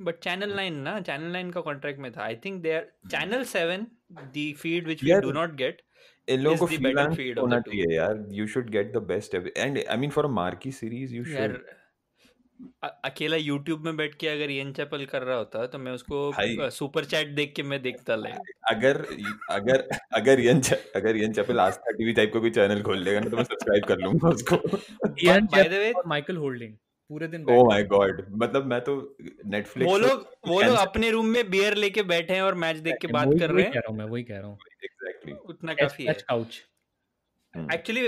But Channel hmm. 9, na? Channel 9 ka contract mein tha. I think they are. Hmm. Channel 7, the feed which we yeah. do not get, इन लोगों को freelance होना चाहिए यार you should get the best and I mean for a marquee series you should अकेला YouTube में बैठ के अगर एन चैपल कर रहा होता तो मैं उसको सुपर चैट देख के मैं देखता लाइक अगर अगर अगर यन अगर Ian Chappell Aastha TV type का कोई चैनल खोल लेगा ना तो मैं सब्सक्राइब कर लूंगा उसको Ian by the way Michael Holding पूरे दिन ओह माय गॉड मतलब मैं तो नेटफ्लिक्स वो लोग वो लोग अपने रूम में बियर लेके बैठे हैं और मैच देख के बात कर रहे हैं मैं वही कह रहा हूं उतना काफी है actually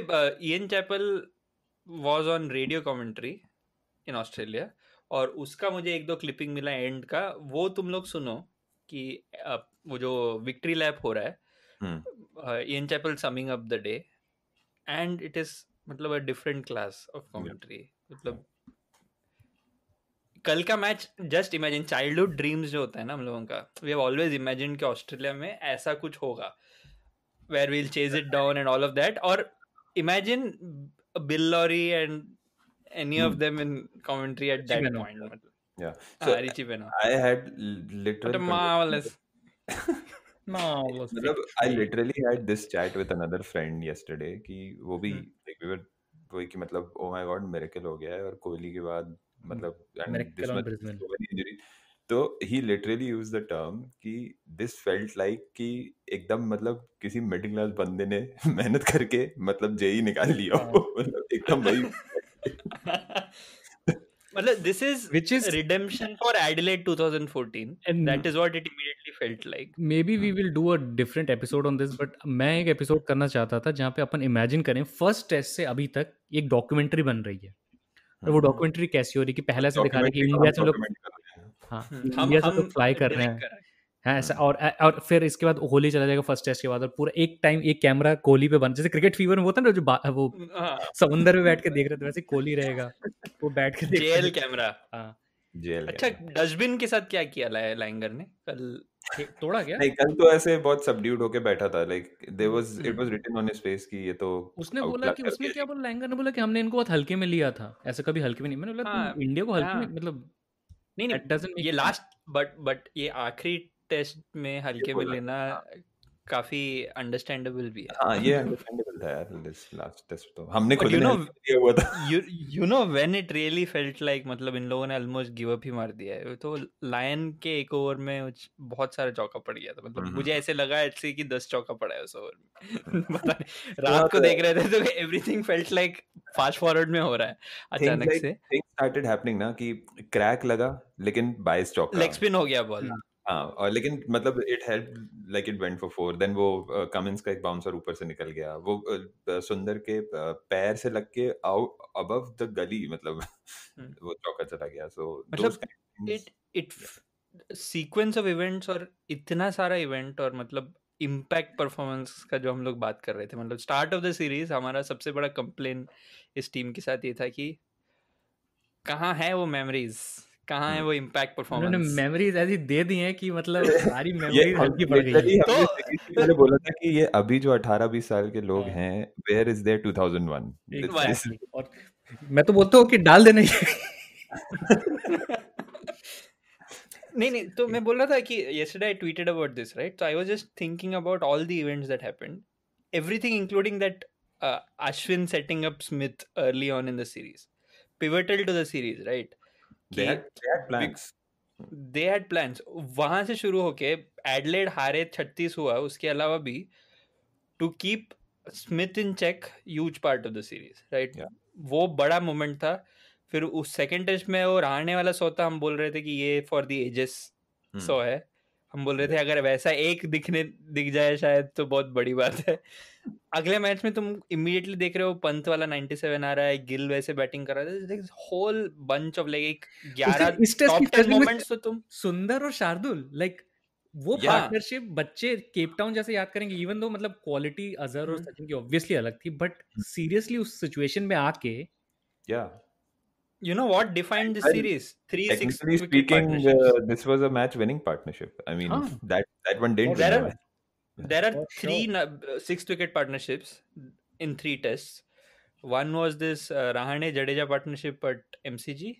Ian Chappell was on radio commentary in Australia और उसका मुझे एक दो क्लिपिंग मिला एंड का वो तुम लोग सुनो कि uh, वो जो विक्ट्री लैप हो रहा है Ian Chappell summing up the day and it is मतलब a different class of commentary मतलब कल का match just imagine childhood dreams जो होता है ना हम लोगों का वी हैव ऑलवेज इमेजिन कि ऑस्ट्रेलिया में ऐसा कुछ होगा where we'll chase it down and all of that. Or imagine Bill Lorry and any of hmm. them in commentary at that Chibeno. point. Yeah. Ah, so I had literally. marvelous. No. I literally had this chat with another friend yesterday. कि वो hmm. we were वही oh my god miracle हो गया है और कोहली के बाद this much so तो he literally use the term कि दिस फेल्ट लाइक कि एकदम मतलब किसी मिडिल क्लास बंदे ने मेहनत करके मतलब जे ही निकाल लिया हाँ। मतलब एकदम भाई मतलब this is which is redemption for Adelaide 2014 and that is what it immediately felt like maybe we will do a different episode on this but मैं एक एपिसोड करना चाहता था जहां पे अपन इमेजिन करें फर्स्ट टेस्ट से अभी तक एक डॉक्यूमेंट्री बन रही है और hmm. वो डॉक्यूमेंट्री कैसी हो रही है कि पहले से दिखा रहे हैं कि इंडिया से लोग हाँ हम्म। हम, से तो फ्लाई कर रहे हैं हाँ ऐसा हाँ। और और फिर इसके बाद होली चला जाएगा फर्स्ट टेस्ट के बाद और पूरा एक टाइम एक कैमरा कोहली पे बन जैसे क्रिकेट फीवर में होता है ना जो वो हम्म, हाँ। समुंदर में बैठ के देख रहे थे वैसे कोहली रहेगा वो बैठ के जेल कैमरा हाँ। जेल अच्छा डस्टबिन के साथ क्या किया लाइंगर ने कल तोड़ा क्या नहीं कल तो ऐसे बहुत सबड्यूड होके बैठा था like there was it was written on his face कि ये तो उसने बोला कि उसने क्या बोला लाइंगर ने बोला कि हमने इनको बहुत हल्के में लिया था ऐसे कभी हल्के में नहीं मैंने बोला इंडिया को हल्के में मतलब नहीं नहीं ये लास्ट बट बट ये आखिरी टेस्ट में हल्के में लेना हाँ। काफी अंडरस्टैंडेबल भी है हां ये अंडरस्टैंडेबल था यार लास्ट टेस्ट तो हमने खुद ही किया हुआ था you know when it really felt like मतलब इन लोगों ने ऑलमोस्ट गिव अप ही मार दिया है तो लायन के एक ओवर में बहुत सारा चौका पड़ गया था मतलब हम्म, मुझे हम्म। ऐसे लगा एटसी कि 10 चौका पड़ा है उस ओवर में पता नहीं तो रात हाँ, को तो देख रहे थे तो everything felt like fast forward में हो रहा है अचानक से थिंग्स स्टार्टेड हैपनिंग ना कि क्रैक लगा लेकिन 22 चौका लेग स्पिन हो गया बॉल हाँ, और लेकिन मतलब it help like it went for four then वो कमिंस का एक बाउंसर ऊपर से निकल गया वो सुंदर के पैर से लग के आउट अबव द गली मतलब वो चौका चला गया सो मतलब it it sequence of events और इतना सारा इवेंट और मतलब इम्पैक्ट परफॉर्मेंस का जो हम लोग बात कर रहे थे मतलब स्टार्ट ऑफ द सीरीज हमारा सबसे बड़ा कंप्लेन इस टीम के साथ ये था कि कहाँ है वो मेमोरीज कहाँ है वो इम्पैक्ट परफॉर्मेंस उन्होंने मेमोरीज ऐसी दे दी हैं कि मतलब सारी मेमोरीज हल्की पड़ गई तो मैंने बोला था कि ये अभी जो 18 20 साल के लोग हाँ। हैं वेयर इज देयर 2001 मैं तो बोलता हूँ कि डाल देना नहीं नहीं तो मैं बोल रहा था कि yesterday I tweeted about this right तो I was just thinking about all the events that happened everything including that Ashwin setting up Smith early on in the series pivotal to the series right they had plans वहां से शुरू होके Adelaide हारे 36 हुआ उसके अलावा भी to keep Smith in check huge part of the series right वो बड़ा मोमेंट था फिर उस सेकंड टेस्ट में वो रहने वाला सो था हम बोल रहे थे कि ये फॉर द एजेस सो है हम बोल रहे थे अगर वैसा एक दिखने दिख जाए शायद तो बहुत बड़ी बात है अगले मैच में तुम इमीडिएटली देख रहे हो पंत वाला 97 आ रहा है गिल वैसे बैटिंग कर रहा है होल बंच ऑफ लाइक 11 इस टेस्ट मोमेंट्स तो तुम सुंदर और शार्दुल लाइक वो पार्टनरशिप बच्चे केप टाउन जैसे याद करेंगे इवन दो मतलब क्वालिटी अजहर और hmm. सचिन की ऑब्वियसली अलग थी बट सीरियसली hmm. उस सिचुएशन में आके या you know what defined this I, series? Three technically six. Speaking, uh, this was a match-winning partnership. I mean, that that one didn't. Oh, there are, there are three sure. Uh, six-wicket partnerships in three tests. One was this uh, Rahane Jadeja partnership at MCG.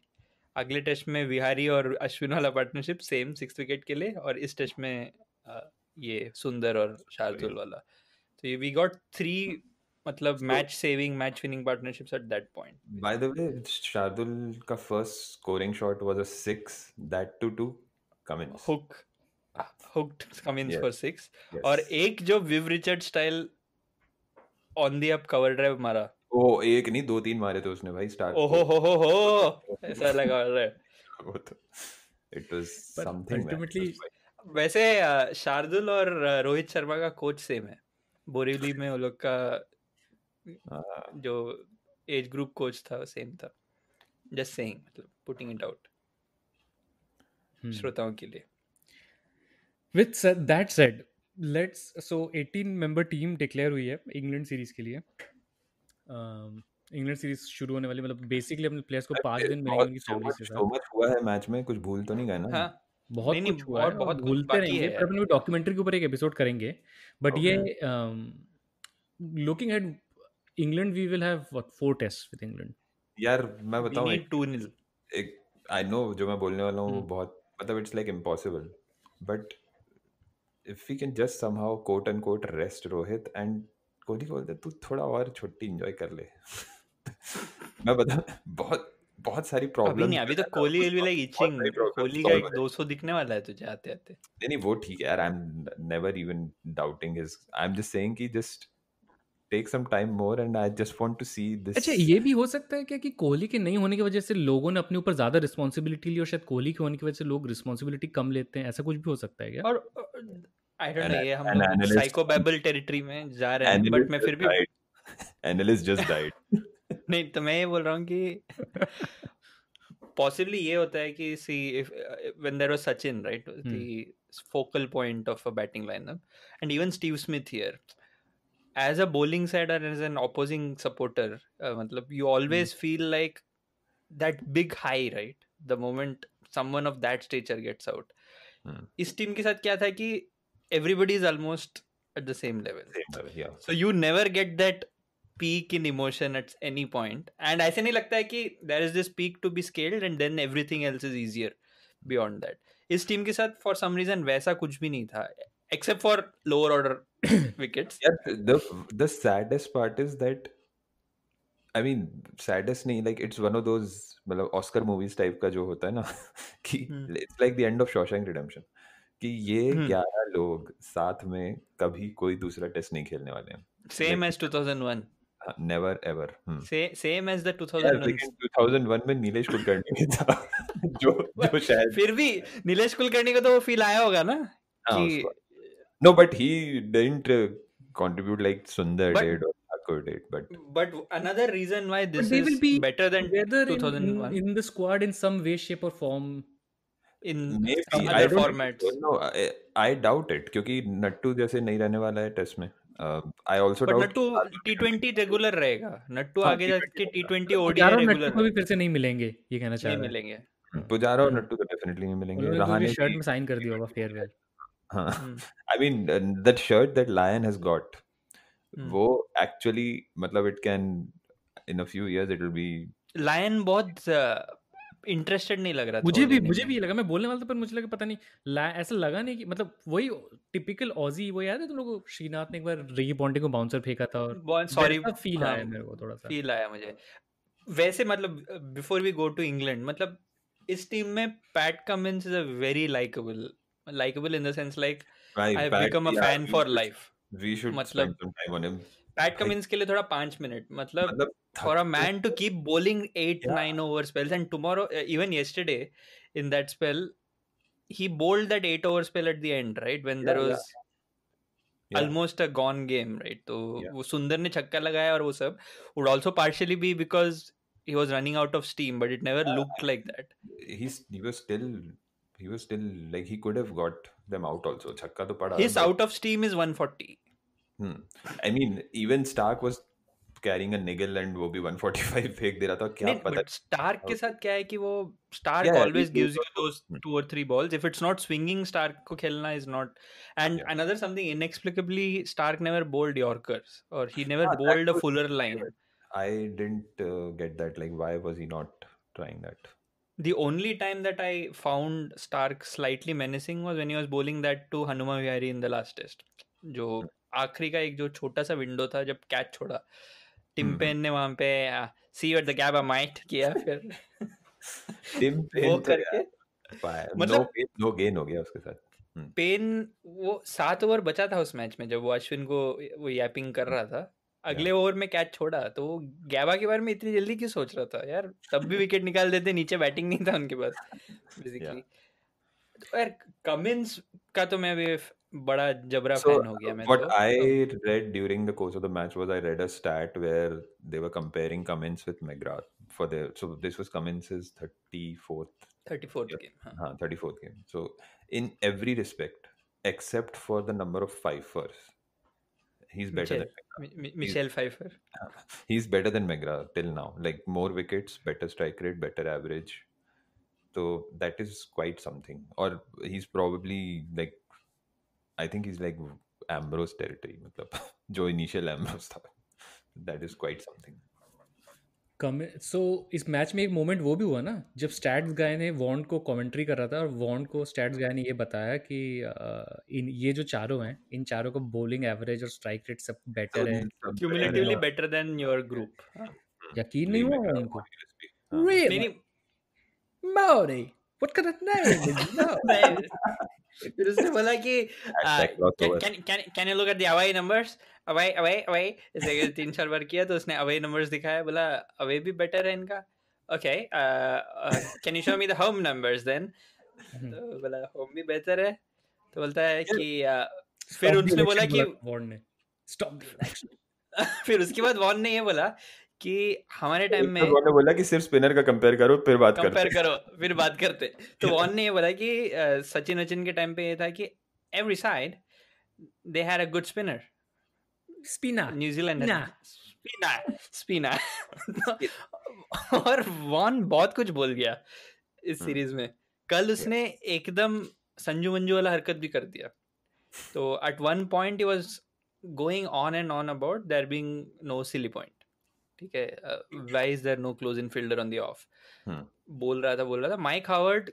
अगले test में विहारी और अश्विन वाला partnership same six wicket के लिए और इस test में ये सुंदर और शार्दुल वाला तो वी गॉट थ्री मतलब match saving match winning partnerships at that point by the way Shardul का first scoring shot was a 6 that to to Cummins hook hooked Cummins for 6 और एक जो Viv Richard style on the up cover drive मारा ओ एक नहीं दो तीन मारे थे उसने भाई स्टार्ट ओहो हो हो हो ऐसा लगा रहा है वो तो इट वाज समथिंग अल्टीमेटली वैसे शार्दुल और रोहित शर्मा का कोच सेम है बोरीवली में वो लोग का जो एज ग्रुप कोच था सेम था जस्ट सेम मतलब पुटिंग इट आउट श्रोताओं के लिए with that said let's so 18 member team declare हुई है इंग्लैंड सीरीज के लिए इंग्लैंड um, सीरीज शुरू होने वाली मतलब बेसिकली अपने प्लेयर्स को पांच दिन मिलेंगे उनकी फैमिली से सो मच हुआ है मैच में कुछ भूल तो नहीं गए ना हां बहुत नहीं, कुछ हुआ है बहुत भूलते रहेंगे पर अपन डॉक्यूमेंट्री के ऊपर एक एपिसोड करेंगे बट ये looking at um, England we will have what four test with England यार मैं बताऊं एक टू एक आई नो जो मैं बोलने वाला हूं hmm. बहुत मतलब it's like impossible but if we can just somehow quote and quote rest Rohit and Kohli बोलते तू थोड़ा और छुट्टी एंजॉय कर ले मैं बता बहुत बहुत सारी प्रॉब्लम अभी नहीं अभी तो Kohli will be like itching Kohli का एक 200 दिखने वाला है तुझे आते आते नहीं नहीं वो ठीक है यार I am never even doubting his I am just saying कि just take some time more and I just want to see this अच्छा ये भी हो सकता है क्या कि कोहली के नहीं होने की वजह से लोगों ने अपने ऊपर ज्यादा रिस्पॉन्सिबिलिटी ली और शायद कोहली के होने की वजह से लोग रिस्पॉन्सिबिलिटी कम लेते हैं ऐसा कुछ भी हो सकता है क्या और आई डोंट नो ये हम साइकोबैबल टेरिटरी में जा रहे हैं बट मैं फिर भी एनालिस्ट जस्ट डाइड नहीं तो मैं ये बोल रहा हूँ कि पॉसिबली ये होता है कि see if when there was Sachin right the focal point of a batting lineup and even Steve Smith here as a bowling side और एज एन ऑपोजिंग सपोर्टर मतलब you always feel like that big high right the moment someone of that stature gets out इस team के साथ क्या था कि everybody is almost at the same level so you never get that peak in emotion at any point and ऐसे नहीं लगता है कि there is this peak to be scaled and then everything else is easier beyond that इस team के साथ for some reason वैसा कुछ भी नहीं था except for lower order wickets. Yeah, the the saddest part is that I mean saddest नहीं like it's one of those मतलब ऑस्कर मूवीज टाइप का जो होता है ना कि it's like the end of Shawshank Redemption कि ये hmm. ग्यारह लोग साथ में कभी कोई दूसरा टेस्ट नहीं खेलने वाले हैं same age 2001 never ever same age the 2001 2001 में नीलेश कुलकर्णी था जो जो शायद फिर भी नीलेश कुलकर्णी को तो वो फील आया होगा ना हाँ, कि No, but he didn't uh, contribute like Sundar But did or Thakur did. But But another reason why this they will is be better than 2001 in, in the squad in some way, shape, or form. in maybe some other I formats. no I, I doubt it kyunki nattu jaise nahi rehne wala hai test mein uh, I also but doubt nattu t20 regular rahega nattu aage आगे जाके T twenty ODI ग्यारह minute को भी regular फिर से नहीं मिलेंगे ये कहना चाह रहा मिलेंगे पुजारा और नट्टू तो डेफिनेटली नहीं मिलेंगे उन्होंने रहाणे भी शर्ट में साइन कर दिया होगा फेयरवेल हाँ I mean that shirt that lion has got वो actually, मतलब it can, in a few years, it will be. Lion बहुत इंटरेस्टेड नहीं लग रहा मुझे भी मुझे भी लगा मैं बोलने वाला था पर मुझे लगा पता नहीं ऐसा लगा नहीं कि मतलब वही टिपिकल ऑजी वो याद है तुम लोग श्रीनाथ ने एक बार रेगी पॉन्टिंग को बाउंसर फेंका था और सॉरी फील हाँ, आया मेरे को थोड़ा सा फील आया मुझे वैसे मतलब before we go to England मतलब इस टीम में Pat Cummins is a very likeable likable in the sense like right, I've Pat, become a yeah, fan for should, life. We should मतलब, spend some time on him. Pat Cummins के लिए थोड़ा पांच minute मतलब, for a man to keep bowling eight yeah. nine over spells and tomorrow uh, even yesterday in that spell he bowled that eight over spell at the end right when yeah, there was yeah. Almost a gone game right तो वो सुंदर ने छक्का लगाया और वो सब would also partially be because he was running out of steam, but it never looked like that. He's he was still he was still like he could have got them out also. Chakka to pada. His out of steam is 140. Hmm. I mean, even Stark was carrying a niggle and wo bhi 145 fek de raha tha. Kya Nein, pata? But Stark ke saath kya Stark always gives you those hmm. two or three balls. If it's not swinging, Stark ko khelna is not. And another something inexplicably, Stark never bowled Yorkers or he never ah, bowled a fuller line. I didn't uh, get that. Like, why was he not trying that? The only time that I found Stark slightly menacing was when he was bowling that to Hanuma Vihari in the last test. जो आखिरी का एक जो छोटा सा window था जब catch छोड़ा टिम हम्म। पेन ने वहां पे see at the gap I might किया फिर टिम पेन वो तो करके मतलब नो गेन हो गया उसके साथ पेन हम्म। वो सात ओवर बचा था उस मैच में जब वो अश्विन को वो यैपिंग कर रहा था अगले ओवर में कैच छोड़ा तो वो गैबा के बारे में इतनी जल्दी क्यों सोच रहा था यार तब भी विकेट निकाल देते नीचे बैटिंग नहीं था उनके पास बेसिकली तो यार कमिंस का तो मैं भी बड़ा जबरा so, फैन हो गया मैं what तो, I तो, read during the course of the match was I read a stat where they were comparing Cummins with McGrath for their so this was Cummins's 34th 34th yeah, game हाँ. हाँ 34th game so in every respect except for the number of fifers He's better Michelle, than Michel Michelle Pfeiffer. He's better than McGrath till now. Like more wickets, better strike rate, better average. So that is quite something. Or he's probably like, I think he's like Ambrose territory. Joe initial Ambrose. That is quite something. कम सो इस match में एक moment वो भी हुआ ना जब stats गाय ने वॉन्ड को कमेंट्री कर रहा था और वॉन्ड को स्टैट्स गाय ने ये बताया कि uh, इन ये जो चारों हैं इन चारों का बॉलिंग एवरेज और स्ट्राइक रेट सब बेटर है cumulatively better than your group यकीन नहीं हुआ उनको रियली हाँ। नहीं what can kind of name फिर उसने बोला कि can you look at the away numbers away away away जैसे तीन चार बार किया तो उसने अवे नंबर्स दिखाया बोला अवे भी बेटर है इनका okay can you show me the home numbers then तो बोला होम भी बेहतर है तो बोलता है कि फिर उसने बोला कि स्टॉप फिर उसके बाद वॉन ने ये बोला कि हमारे टाइम तो में उन्होंने बोला कि सिर्फ स्पिनर का कंपेयर करो फिर बात कंपेयर करो फिर बात करते तो वॉन ने ये बोला कि सचिन वचिन के टाइम पे ये था कि every side they had a good spinner spinner New Zealand spinner spinner और वॉन बहुत कुछ बोल गया इस सीरीज हम्म। में कल उसने एकदम संजू मंजू वाला हरकत भी कर दिया तो at one point he was going on and on about there being no silly point ठीक है why is there no close in fielder on the off बोल रहा था बोल रहा था माइक हावर्ड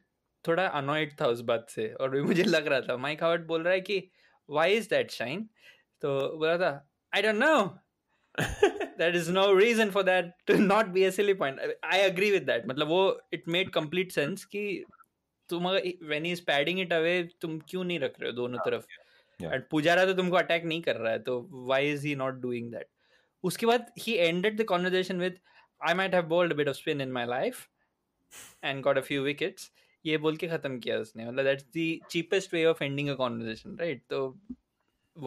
थोड़ा अनॉयड था उस बात से और भी मुझे लग रहा था माइक हावर्ड बोल रहा है कि वाई इज दैट शाइन तो बोल रहा था I don't know that is no reason for that to not be a silly point. I agree with that. मतलब वो it made complete sense कि तुम अगर when he is padding it away तुम क्यों नहीं रख रहे हो दोनों हाँ, तरफ एंड पुजारा तो तुमको अटैक नहीं कर रहा है तो why is he not doing that? उसके बाद ही ended the conversation with I might have bowled bit of spin in my life and got a few wickets ये बोल के खत्म किया उसने मतलब that's the cheapest way of ending a conversation right तो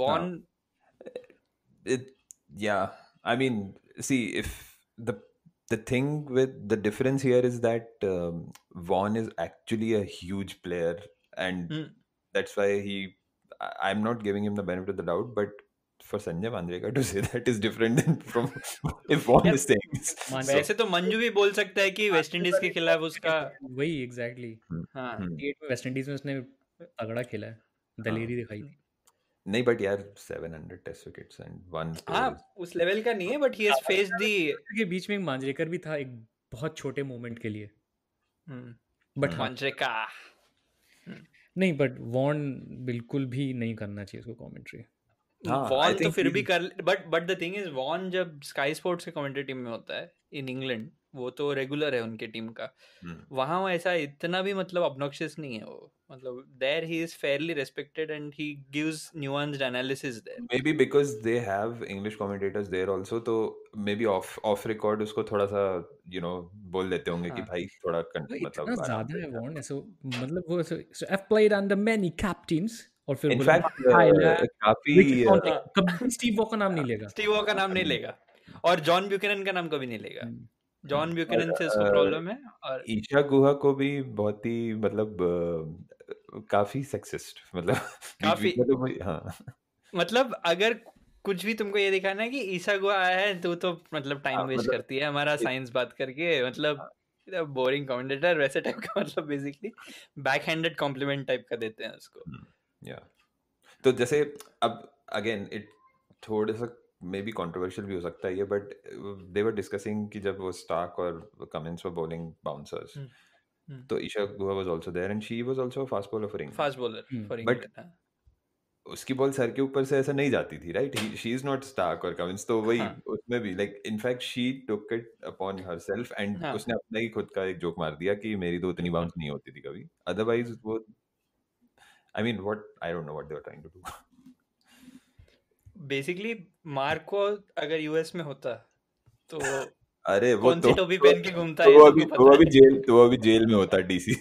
Vaughan it yeah i mean see if the the thing with the difference here is that um, vaughn is actually a huge player and mm. that's why he i'm not giving him the benefit of the doubt but for Sanjay Mandrekar to say that is different than from if one is saying. वैसे तो मंजू भी बोल सकता है कि West Indies के खिलाफ उसका वही एग्जैक्टली हम्म, हाँ वेस्ट हम्म. इंडीज तो में उसने तगड़ा खेला है हाँ. दलेरी दिखाई थी नहीं बट यार 700 टेस्ट विकेट्स एंड वन हां उस लेवल का नहीं है but he has faced the के बीच में मांजरेकर भी था एक बहुत छोटे मोमेंट के लिए बट हम्म। मांजरेकर हाँ। नहीं बट वॉन बिल्कुल भी नहीं करना चाहिए उसको कमेंट्री वॉन हाँ, तो फिर भी कर but but the thing is Vaughan जब स्काई स्पोर्ट्स के कमेंट्री टीम में होता है इन इंग्लैंड वो तो रेगुलर है उनके टीम का hmm. वहां ऐसा इतना भी मतलब ऑब्नॉक्शियस नहीं है वो मतलब there he is fairly respected and he gives nuanced analysis there may be because they have English commentators there also तो may be off off record उसको थोड़ा सा यू नो बोल देते होंगे कि हाँ। भाई थोड़ा मतलब ज्यादा है वॉन सो मतलब वो so I have played under many captains और फिर हाँ, काफी स्टीव वो का नाम नहीं लेगा स्टीव वो का नाम नहीं लेगा और जॉन ब्यूकेनन का नाम कभी नहीं लेगा जॉन हम्म। ब्यूकेनन से इसको प्रॉब्लम है और ईशा गुहा को भी बहुत ही मतलब काफी सेक्सिस्ट मतलब काफी मतलब हाँ मतलब अगर कुछ भी तुमको ये दिखाना है कि ईशा गुहा आया है तो तो मतलब टाइम हाँ, वेस्ट मतलब, करती है हमारा साइंस बात करके मतलब बोरिंग हाँ। कमेंटेटर वैसे टाइप का मतलब basically back handed compliment type का देते हैं उसको हम्म। या तो जैसे अब अगेन इट थोड़े सा मे बी कॉन्ट्रोवर्शियल भी हो सकता है ये बट दे वर डिस्कसिंग कि जब वो स्टार्क और कमेंट्स वर बॉलिंग बाउंसर्स तो Isha Guha was also there and she was also fast bowler for England fast bowler for but उसकी बॉल सर के ऊपर से ऐसा नहीं जाती थी right she is not Starc और कमिंस तो वही हाँ. उसमें भी like in fact she took it upon herself and उसने अपना ही खुद का एक जोक मार दिया कि मेरी तो उतनी बाउंस नहीं होती थी कभी अदरवाइज वो I mean, what I don't know what they were trying to do. Basically, basically Marco अगर US में होता तो अरे वो कौन तो, सी टोपी पहन के घूमता है तो तो वो अभी वो अभी जेल वो अभी जेल में होता डीसी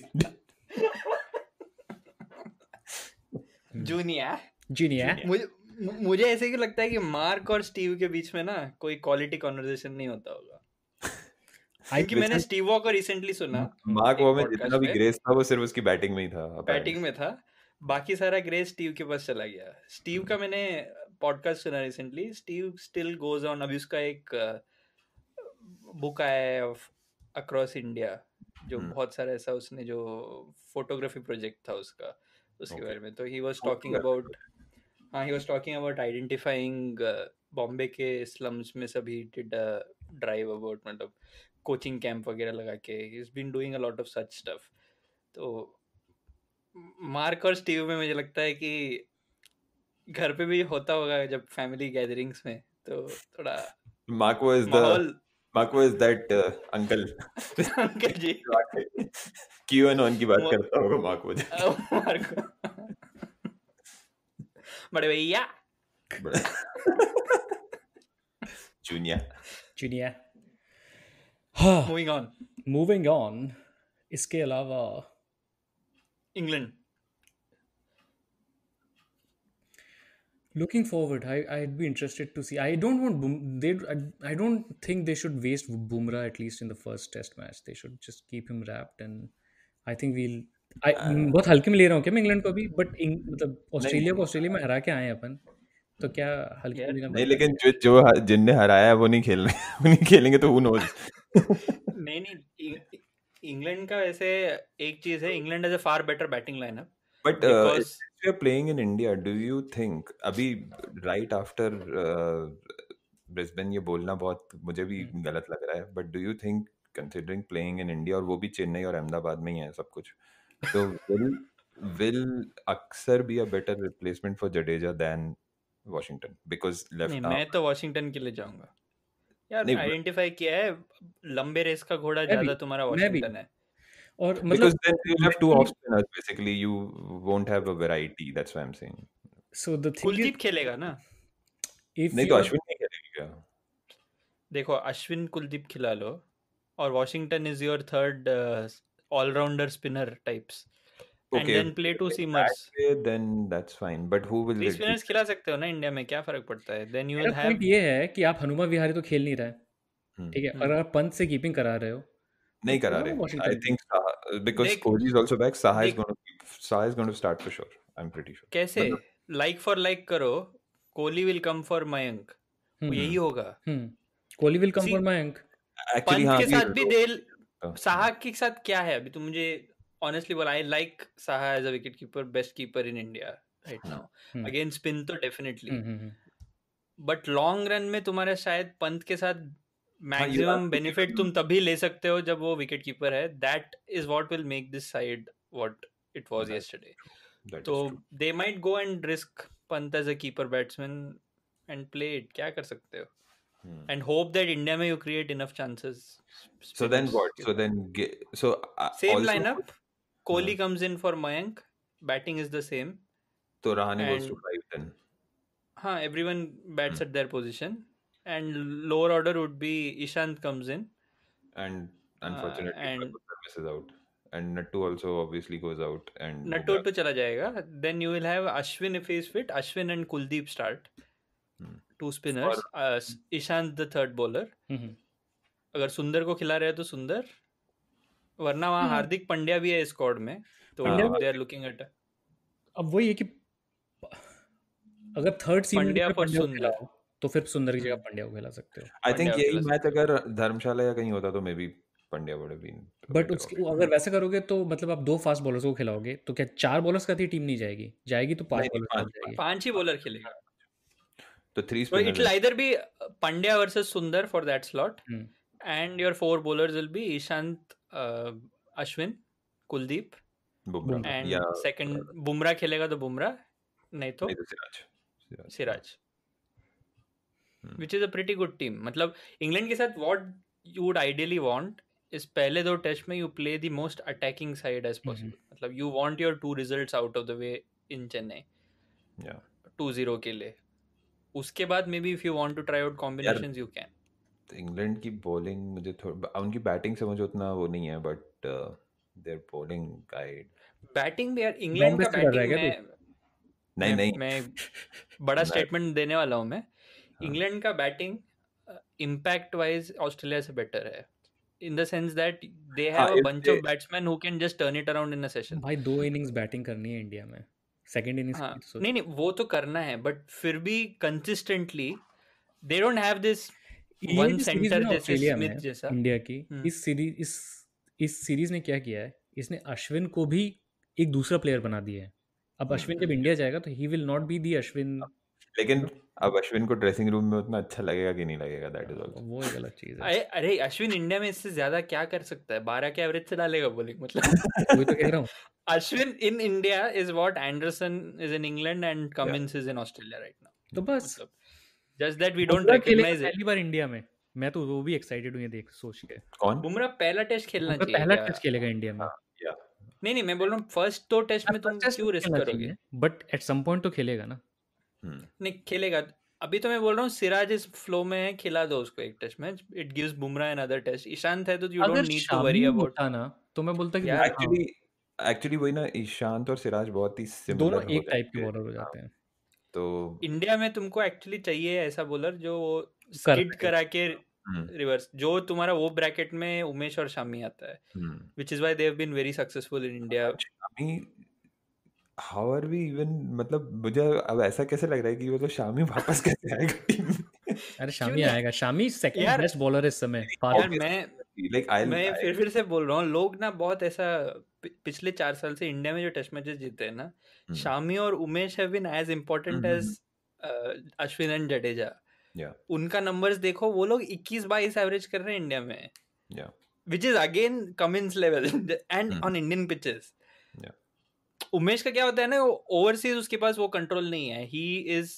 जूनियर जूनियर मुझे मुझे ऐसे क्यों लगता है कि मार्क और स्टीव के बीच में ना कोई क्वालिटी कॉन्वर्जेशन नहीं होता होगा कि मैंने स्टीव वॉकर रिसेंटली सुना मार्क वो में जितना भी ग्रेस था वो सिर्फ उसकी बैटिंग में ही था बैटिंग में था बाकी सारा ग्रेस स्टीव के पास चला गया स्टीव का मैंने पॉडकास्ट सुना recently Steve still goes on अभी उसका एक बुक आया है अक्रॉस इंडिया जो हम्म। बहुत सारा ऐसा उसने जो फोटोग्राफी प्रोजेक्ट था उसका उसके बारे में तो ही वॉज टॉकिंग अबाउट हाँ he was talking about identifying Bombay के स्लम्स में सभी डिड ड्राइव अबाउट मतलब कोचिंग कैंप वगैरह लगा के he is been doing a lot of such stuff तो मार्क और स्टीव में मुझे लगता है कि घर पे भी होता होगा जब फैमिली गैदरिंग्स में तो थोड़ा मार्क वो इज द मार्क वो is that uncle uncle ji क्यू एंड ऑन की बात करता होगा मार्क वो मार्क बड़े भैया junior junior moving on moving on इसके अलावा England looking forward I I be interested to see I don't want they I don't think they should waste Bumrah at least in the first test match they should just keep him wrapped and I think we'll आई बहुत हल्के में ले रहा हूँ क्या मैं England को अभी बट मतलब ऑस्ट्रेलिया को ऑस्ट्रेलिया में हरा के आए अपन तो क्या हल्के में लेना नहीं लेकिन जो जो जिनने हराया है वो नहीं खेलने वो नहीं खेलेंगे तो हु नहीं नहीं इंग्लैंड का वैसे एक चीज है England has a far better batting lineup but you are playing in India do you think अभी राइट आफ्टर ब्रिस्बेन ये बोलना बहुत मुझे भी hmm. गलत लग रहा है but do you think considering playing in India और वो भी चेन्नई और अहमदाबाद में ही है सब कुछ तो will will Axar be a better replacement for Jadeja than Washington because left मैं तो वॉशिंगटन के लिए जाऊंगा आइडेंटिफाई किया है लंबे रेस का घोड़ा ज्यादा तुम्हारा वॉशिंगटन है और मतलब because have two basically you won't have a variety that's why I'm saying so the thing खेलेगा ना if नहीं तो अश्विन नहीं खेलेगा देखो अश्विन कुलदीप खिला लो और Washington is your third allrounder spinner types तो and okay then play two seamers that way, then that's fine but who will तो it be? खिला सकते हो ना इंडिया में क्या फर्क पड़ता है देन यू विल हैव ये है कि आप हनुमा विहारी तो खेल नहीं रहे हम्म। ठीक है हम्म। और आप पंत से कीपिंग करा रहे हो तो नहीं करा रहे I think because Kohli is also back Saha is going to Saha is going to start for sure I am pretty sure कैसे लाइक फॉर लाइक करो Kohli will come for Mayank यही होगा Kohli will come for Mayank actually हां के साथ भी देल साहा के साथ क्या है अभी तो मुझे honestly, well, I like Saha as a wicketkeeper, best keeper in India right now. Hmm. Again, spin तो definitely. Hmm. But long run में तुम्हारे शायद पंत के साथ मैक्सिमम बेनिफिट तुम तभी ले सकते हो जब वो विकेट कीपर है that is what will make this side what it was yesterday तो they might go and risk Pant as a keeper batsman and play it क्या कर सकते हो and hope that India may you create enough chances. So then what? So then so uh, same also, lineup, Kohli hmm. comes in for Mayank. Batting is the same. So Rahane and, goes to five then. Huh, everyone bats hmm. at their position, and lower order would be Ishant comes in. And unfortunately, uh, and, misses out. And Nattu also obviously goes out. And Nattu to chala jayega. Then you will have Ashwin if he's fit. Ashwin and Kuldeep start. Hmm. Two spinners. For... Uh, Ishant the third bowler. Mm-hmm. अगर सुंदर को खिला रहे हैं तो सुंदर वरना वहाँ हम्म। हार्दिक पंड्या भी है स्क्वाड में तो दे आर लुकिंग एट अब वही है कि अगर थर्ड सीजन पंड्या पर सुंदर तो फिर सुंदर की जगह पंड्या को खिला सकते हो आई थिंक यही मैच अगर धर्मशाला या कहीं होता तो may be Pandya would have been but उसके अगर वैसा करोगे तो मतलब आप दो फास्ट बॉलर्स को खिलाओगे तो क्या चार बॉलर्स का थी टीम नहीं जाएगी जाएगी तो पांच बॉलर जाएगी पांच ही बॉलर खेलेगा तो three spinners it will either be Pandya versus Sundar for that slot and your four bowlers will be Ishant Ashwin Kuldeep and second Bumrah खेलेगा तो बुमरा तो नहीं तो Siraj Siraj which is a pretty good team मतलब इंग्लैंड के साथ what you would ideally want इस पहले दो टेस्ट में you play the most attacking side as possible मतलब you want your two results out of the way in Chennai two zero के लिए उसके बाद may be if you want to try out combinations you can England की bowling मुझे थोड़ा उनकी batting से मुझे उतना वो नहीं है but their bowling guide batting भी यार इंग्लैंड का बैटिंग है नहीं नहीं मैं बड़ा स्टेटमेंट देने वाला हूं मैं हाँ। इंग्लैंड का बैटिंग इंपैक्ट वाइज ऑस्ट्रेलिया से बेटर है in the sense that they have a bunch of batsman who can just turn it around in a session भाई दो इनिंग्स बैटिंग करनी है इंडिया में सेकंड इनिंग्स हाँ, तो नहीं नहीं वो तो करना है बट फिर भी consistently they don't have this one centre जैसे स्मिथ जैसा इंडिया की हम्म। इस सीरीज इस इस सीरीज ने क्या किया है इसने अश्विन को भी एक दूसरा प्लेयर बना दिया है अब हम्म। अश्विन जब इंडिया जाएगा तो he will not be the Ashwin लेकिन अब अश्विन को ड्रेसिंग रूम में उतना अच्छा लगेगा कि नहीं लगेगा दैट इज वो चीज है अरे अश्विन इंडिया में इससे ज्यादा क्या कर सकता है बारह के एवरेज से डालेगा बॉलिंग मतलब वही तो कह रहा Ashwin in India is what Anderson is in England and Cummins is in Australia right now तो बस मतलब just that we don't recognise it पहली बार इंडिया में मैं तो वो भी एक्साइटेड हूं ये देख सोच के कौन बुमराह पहला टेस्ट खेलना चाहिए पहला टेस्ट खेलेगा इंडिया में हाँ, नहीं नहीं मैं बोल रहा हूँ फर्स्ट तो टेस्ट में हाँ, तुम क्यों रिस्क करोगे बट एट सम पॉइंट तो खेलेगा ना हम्म। नहीं खेलेगा अभी तो मैं बोल रहा हूँ सिराज इस फ्लो में है खिला दो उसको एक test match it gives Bumrah another test Ishant है तो you don't need to worry about ना तो मैं बोलता कि एक्चुअली एक्चुअली वही ना ईशांत तो और सिराज बहुत ही सिमिलर दोनों एक टाइप के बॉलर हो जाते हैं तो इंडिया में तुमको एक्चुअली चाहिए ऐसा बोलर जो स्किट कर करा के रिवर्स जो तुम्हारा वो ब्रैकेट में उमेश और शामी आता है which is why they've been very successful in India how are we even मतलब मुझे अब ऐसा कैसे लग रहा है कि वो तो शामी वापस कैसे आएगा टीम अरे शामी आएगा शामी सेकंड बेस्ट बॉलर है इस समय यार मैं फिर से बोल रहा हूँ लोग ना बहुत ऐसा पिछले चार साल से इंडिया में जो टेस्ट मैचेस जीते हैं ना शामी हम्म। और Umesh have been as important as Ashwin and Jadeja उनका नंबर्स देखो वो लोग 21 बाईस एवरेज कर रहे हैं इंडिया में which is again Cummins level and on Indian pitches Umesh का क्या होता है ना ओवरसीज उसके पास वो कंट्रोल नहीं है ही इज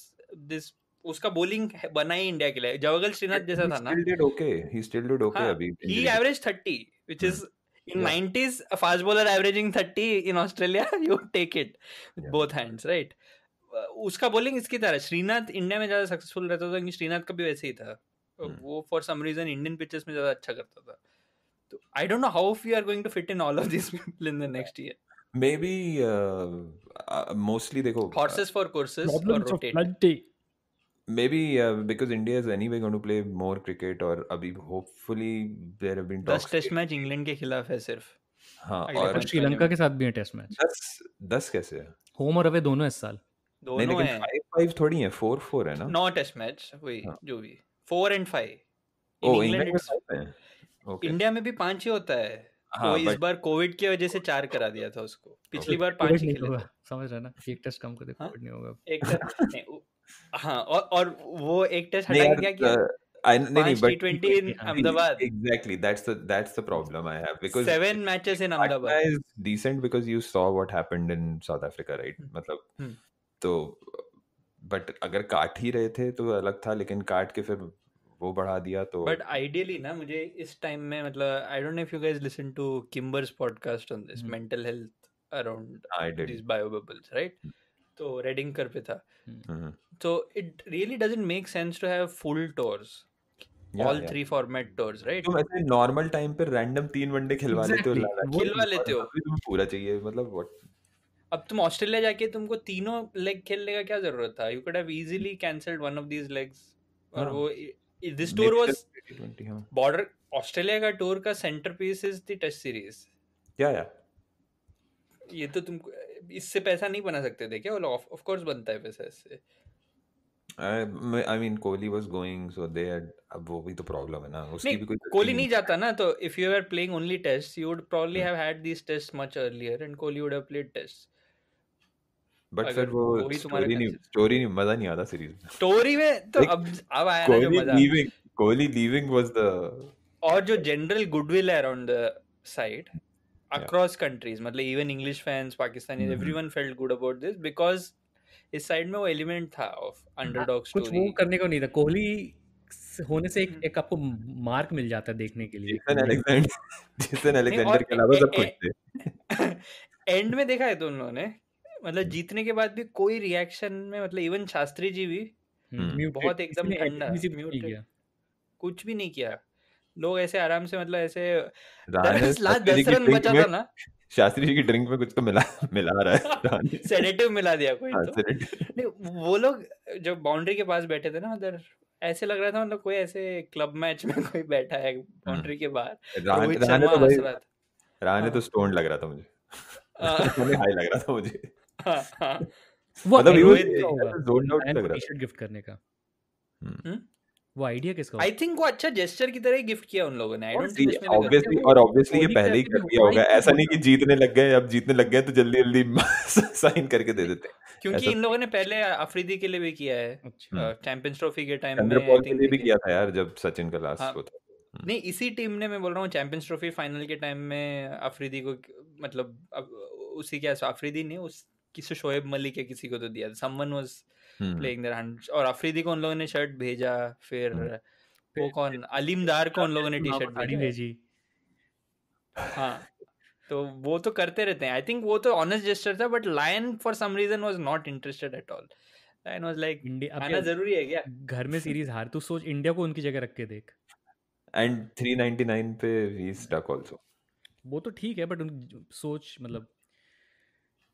दिस उसका बोलिंग बना ही इंडिया के लिए जवागल श्रीनाथ जैसा था ना okay he still did okay अभी he average 30 which is in yeah. 90s a fast bowler averaging 30 in australia you take it with yeah. both hands right uh, उसका बॉलिंग इसकी तरह श्रीनाथ इंडिया में ज्यादा सक्सेसफुल रहता था क्योंकि श्रीनाथ का भी वैसे ही था तो hmm. वो for some reason Indian pictures में ज्यादा अच्छा करता था तो I don't know how we are going to fit in all of this people in the next year may be mostly देखो हॉर्सेस फॉर कोर्सेस और rotate Maybe uh, because India is anyway going to play more cricket और अभी hopefully there have been talks. 10 test match England के खिलाफ है सिर्फ हाँ और श्रीलंका के साथ भी है टेस्ट मैच 10 10 कैसे है होम और अवे दोनों इस साल दोनों नहीं, लेकिन 5 5 थोड़ी है 4 4 है ना नौ टेस्ट मैच वही हाँ। जो भी 4 एंड 5 ओ इंग्लैंड में इंडिया में भी पांच ही होता है हाँ, तो इस बार कोविड की वजह से चार करा दिया था उसको पिछली बार पांच ही खेला समझ रहा ना एक टेस्ट कम कर दे कोविड नहीं होगा एक टेस्ट हाँ और और वो एक टेस्ट हटा गया क्या I, नहीं नहीं but T20 in Ahmedabad exactly that's the that's the problem I have because seven matches in Ahmedabad Patna is decent because you saw what happened in South Africa right hmm. मतलब hmm. तो but अगर काट ही रहे थे तो अलग था लेकिन काट के फिर वो बढ़ा दिया तो बट आइडियली ना मुझे इस टाइम में मतलब I don't know if you guys listen to Kimber's podcast on this mental health around these bio bubbles right तो रेडिंग कर पे था हम्म। हाँ। तो it really doesn't make sense to have full tours all three format tours right तुम ऐसे normal time पे रैंडम तीन वनडे खिलवा लेते हो खिलवा लेते हो पूरा चाहिए मतलब व्हाट अब तुम ऑस्ट्रेलिया जाके तुमको तीनों लेग खेलने का क्या जरूरत था you could have easily cancelled one of these legs और हाँ। वो this tour was Border Australia का टूर का centre piece is the test series या या ये तो तुमको इससे पैसा नहीं बना सकते थे क्या ऑफ कोर्स बनता है पैसा इससे I mean Kohli was going so they had अब वो भी तो प्रॉब्लम है ना उसकी भी कोई कोहली नहीं जाता ना तो if you are playing only test you would probably have had test much earlier and Kohli would have played test but फिर वो स्टोरी नहीं स्टोरी नहीं मजा नहीं आता सीरीज में स्टोरी में तो अब अब आया ना जो मजा कोहली लीविंग वाज द और जो जनरल गुडविल है around the side across yeah. countries मतलब even English fans Pakistani mm-hmm. everyone felt good about this because इस side में वो element था of हाँ, underdog story कुछ मूव करने को नहीं था कोहली होने से एक, mm-hmm. एक आपको मार्क मिल जाता है देखने के लिए जेसन अलेक्जेंडर जेसन अलेक्जेंडर के अलावा सब कुछ थे एंड में देखा है तो उन्होंने मतलब mm-hmm. जीतने के बाद भी कोई रिएक्शन में मतलब इवन शास्त्री जी भी hmm. Hmm. बहुत एकदम ठंडा कुछ भी नहीं किया लोग ऐसे आराम से मतलब ऐसे रन बचा था ना शास्त्री जी की ड्रिंक में कुछ तो मिला मिला रहा है सेडेटिव मिला दिया कोई हाँ, तो नहीं वो लोग जो बाउंड्री के पास बैठे थे ना उधर मतलब ऐसे लग रहा था मतलब कोई ऐसे क्लब मैच में कोई बैठा है बाउंड्री हाँ। के बाहर राने, तो, तो भाई राने तो स्टोन हाँ। लग रहा था मुझे मुझे हाई लग रहा था मुझे मतलब जोन तो आउट लग रहा था गिफ्ट करने का हम्म। हम्म? वो आइडिया किसका आई थिंक वो अच्छा जेस्चर की तरह ही गिफ्ट किया उन लोगों ने आई डोंट थिंक इसमें ऑब्वियसली और ऑब्वियसली ये पहले ही कर दिया होगा ऐसा नहीं कि जीतने लग गए अब जीतने लग गए तो जल्दी जल्दी साइन करके दे देते क्योंकि इन लोगों ने पहले अफरीदी के लिए भी किया है चैंपियंस अच्छा। ट्रॉफी के टाइम में के लिए भी किया था यार जब सचिन का लास्ट हाँ। वो था हम्म। नहीं इसी टीम ने मैं बोल रहा हूँ चैंपियंस ट्रॉफी फाइनल के टाइम में अफरीदी को मतलब उसी के अफरीदी ने उस किसी शोएब मलिक या किसी को तो दिया someone was playing their hand और अफरीदी को उन लोगों ने शर्ट भेजा फिर हम्म। वो कौन अलीमदार को उन लोगों ने टी शर्ट भेजी हाँ तो वो तो करते रहते हैं आई थिंक वो तो ऑनेस्ट जेस्टर था but Lyon for some reason was not interested at all Lyon was like आना जरूरी है क्या घर में सीरीज हार तू सोच इंडिया को उनकी जगह रख के देख एंड 399 पे ही स्टक आल्सो वो तो ठीक है बट सोच मतलब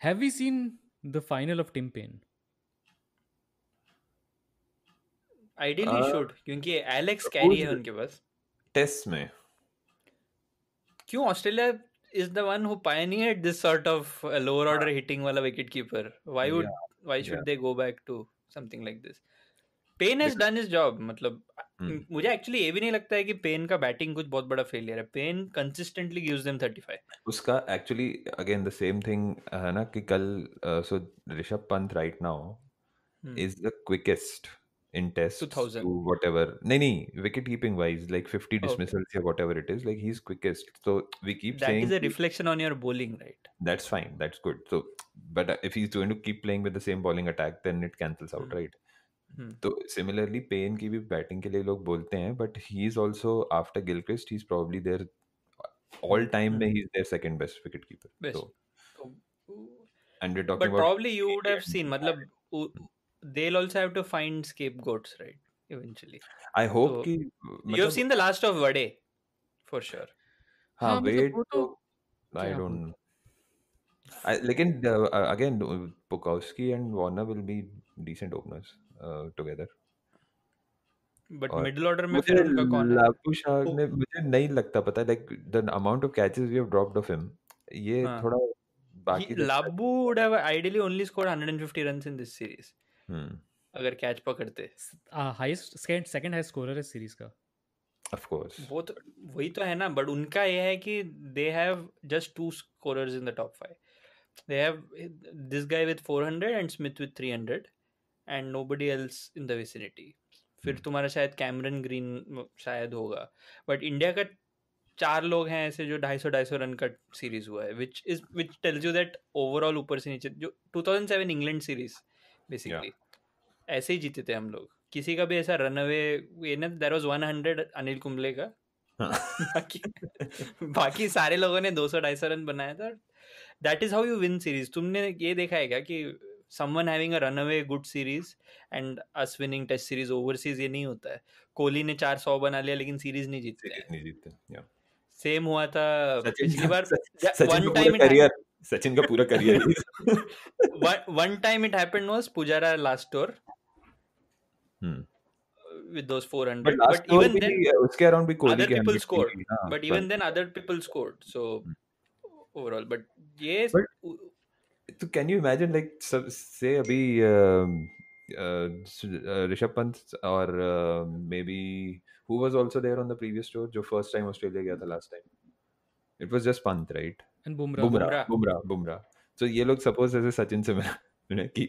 have we seen the final of Tim Paine ideally should uh, क्योंकि एलेक्स कैरी है उनके पास टेस्ट में क्यों Australia is the one who pioneered this sort of lower order hitting वाला wicket keeper why would why should they go back to something like this Paine has done his job मतलब hmm. मुझे actually ये भी नहीं लगता है कि pen का बैटिंग कुछ बहुत बड़ा फेलियर है पेन कंसिस्टेंटली गिव्स देम 35 उसका actually again the same thing है ना कि कल so uh, Rishabh Pant right now is the quickest in tests 2000 to whatever nahi nahi wicket keeping wise like 50 okay. dismissals or whatever it is like he's quickest so we keep that saying that is a reflection on your bowling right that's fine that's good so but if he's going to keep playing with the same bowling attack then it cancels out hmm. right तो similarly Paine की भी batting के लिए लोग बोलते हैं but he is also after Gilchrist he is probably there all time में he is there their best wicket keeper keeper. And we and we're talking but about probably you would have seen, they'll also have to find scapegoats, right? Eventually. I hope so, ki, you've seen the last of Vade, for sure. I don't. I don't know I, again, uh, again, Pukowski and Warner will be decent openers uh, together. But middle order में फिर उनका कौन है? लापू शाह ने मुझे नहीं like the amount of catches we have dropped of him ये हाँ. थोड़ा बाकी लाबू would have ideally only scored 150 runs in this series. हम्म। अगर कैच पकड़ते highest second second highest scorer है सीरीज का ऑफ कोर्स वो तो वही तो है ना बट उनका ये है कि they have just two scorers in the top 5 they have this guy with 400 and Smith with 300 and nobody else in the vicinity फिर hmm. तुम्हारा शायद कैमरन ग्रीन शायद होगा बट इंडिया का चार लोग हैं ऐसे जो ढाई सौ ढाई सौ रन का सीरीज हुआ है which is which tells you that overall ऊपर से नीचे जो 2007 इंग्लैंड सीरीज बेसिकली ऐसे ही जीते थे हम लोग किसी का भी ऐसा run away there was one hundred Anil Kumble का हाँ। बाकी बाकी सारे लोगों ने दो सौ ढाई सौ रन बनाया था that is how you win series तुमने ये देखा है क्या कि someone having a run away good series and us winning test series overseas ये नहीं होता है कोहली ने चार सौ बना लिया लेकिन सीरीज नहीं जीते नहीं जीतते सेम हुआ था पिछली बार वन टाइम करियर सचिन का पूरा career one time it happened was Pujara last tour with those 400 but, but even then uske around bhi kohli other people scored yeah, but even but, then other people scored so hmm. overall but yes but, so can you imagine like say abhi uh, Rishabh Pant और maybe who was also there on the previous tour जो first time Australia गया था last time it was just Pant right and Bumrah Bumrah Bumrah Bumrah so ये लोग suppose ऐसे सचिन से मिला मैंने कि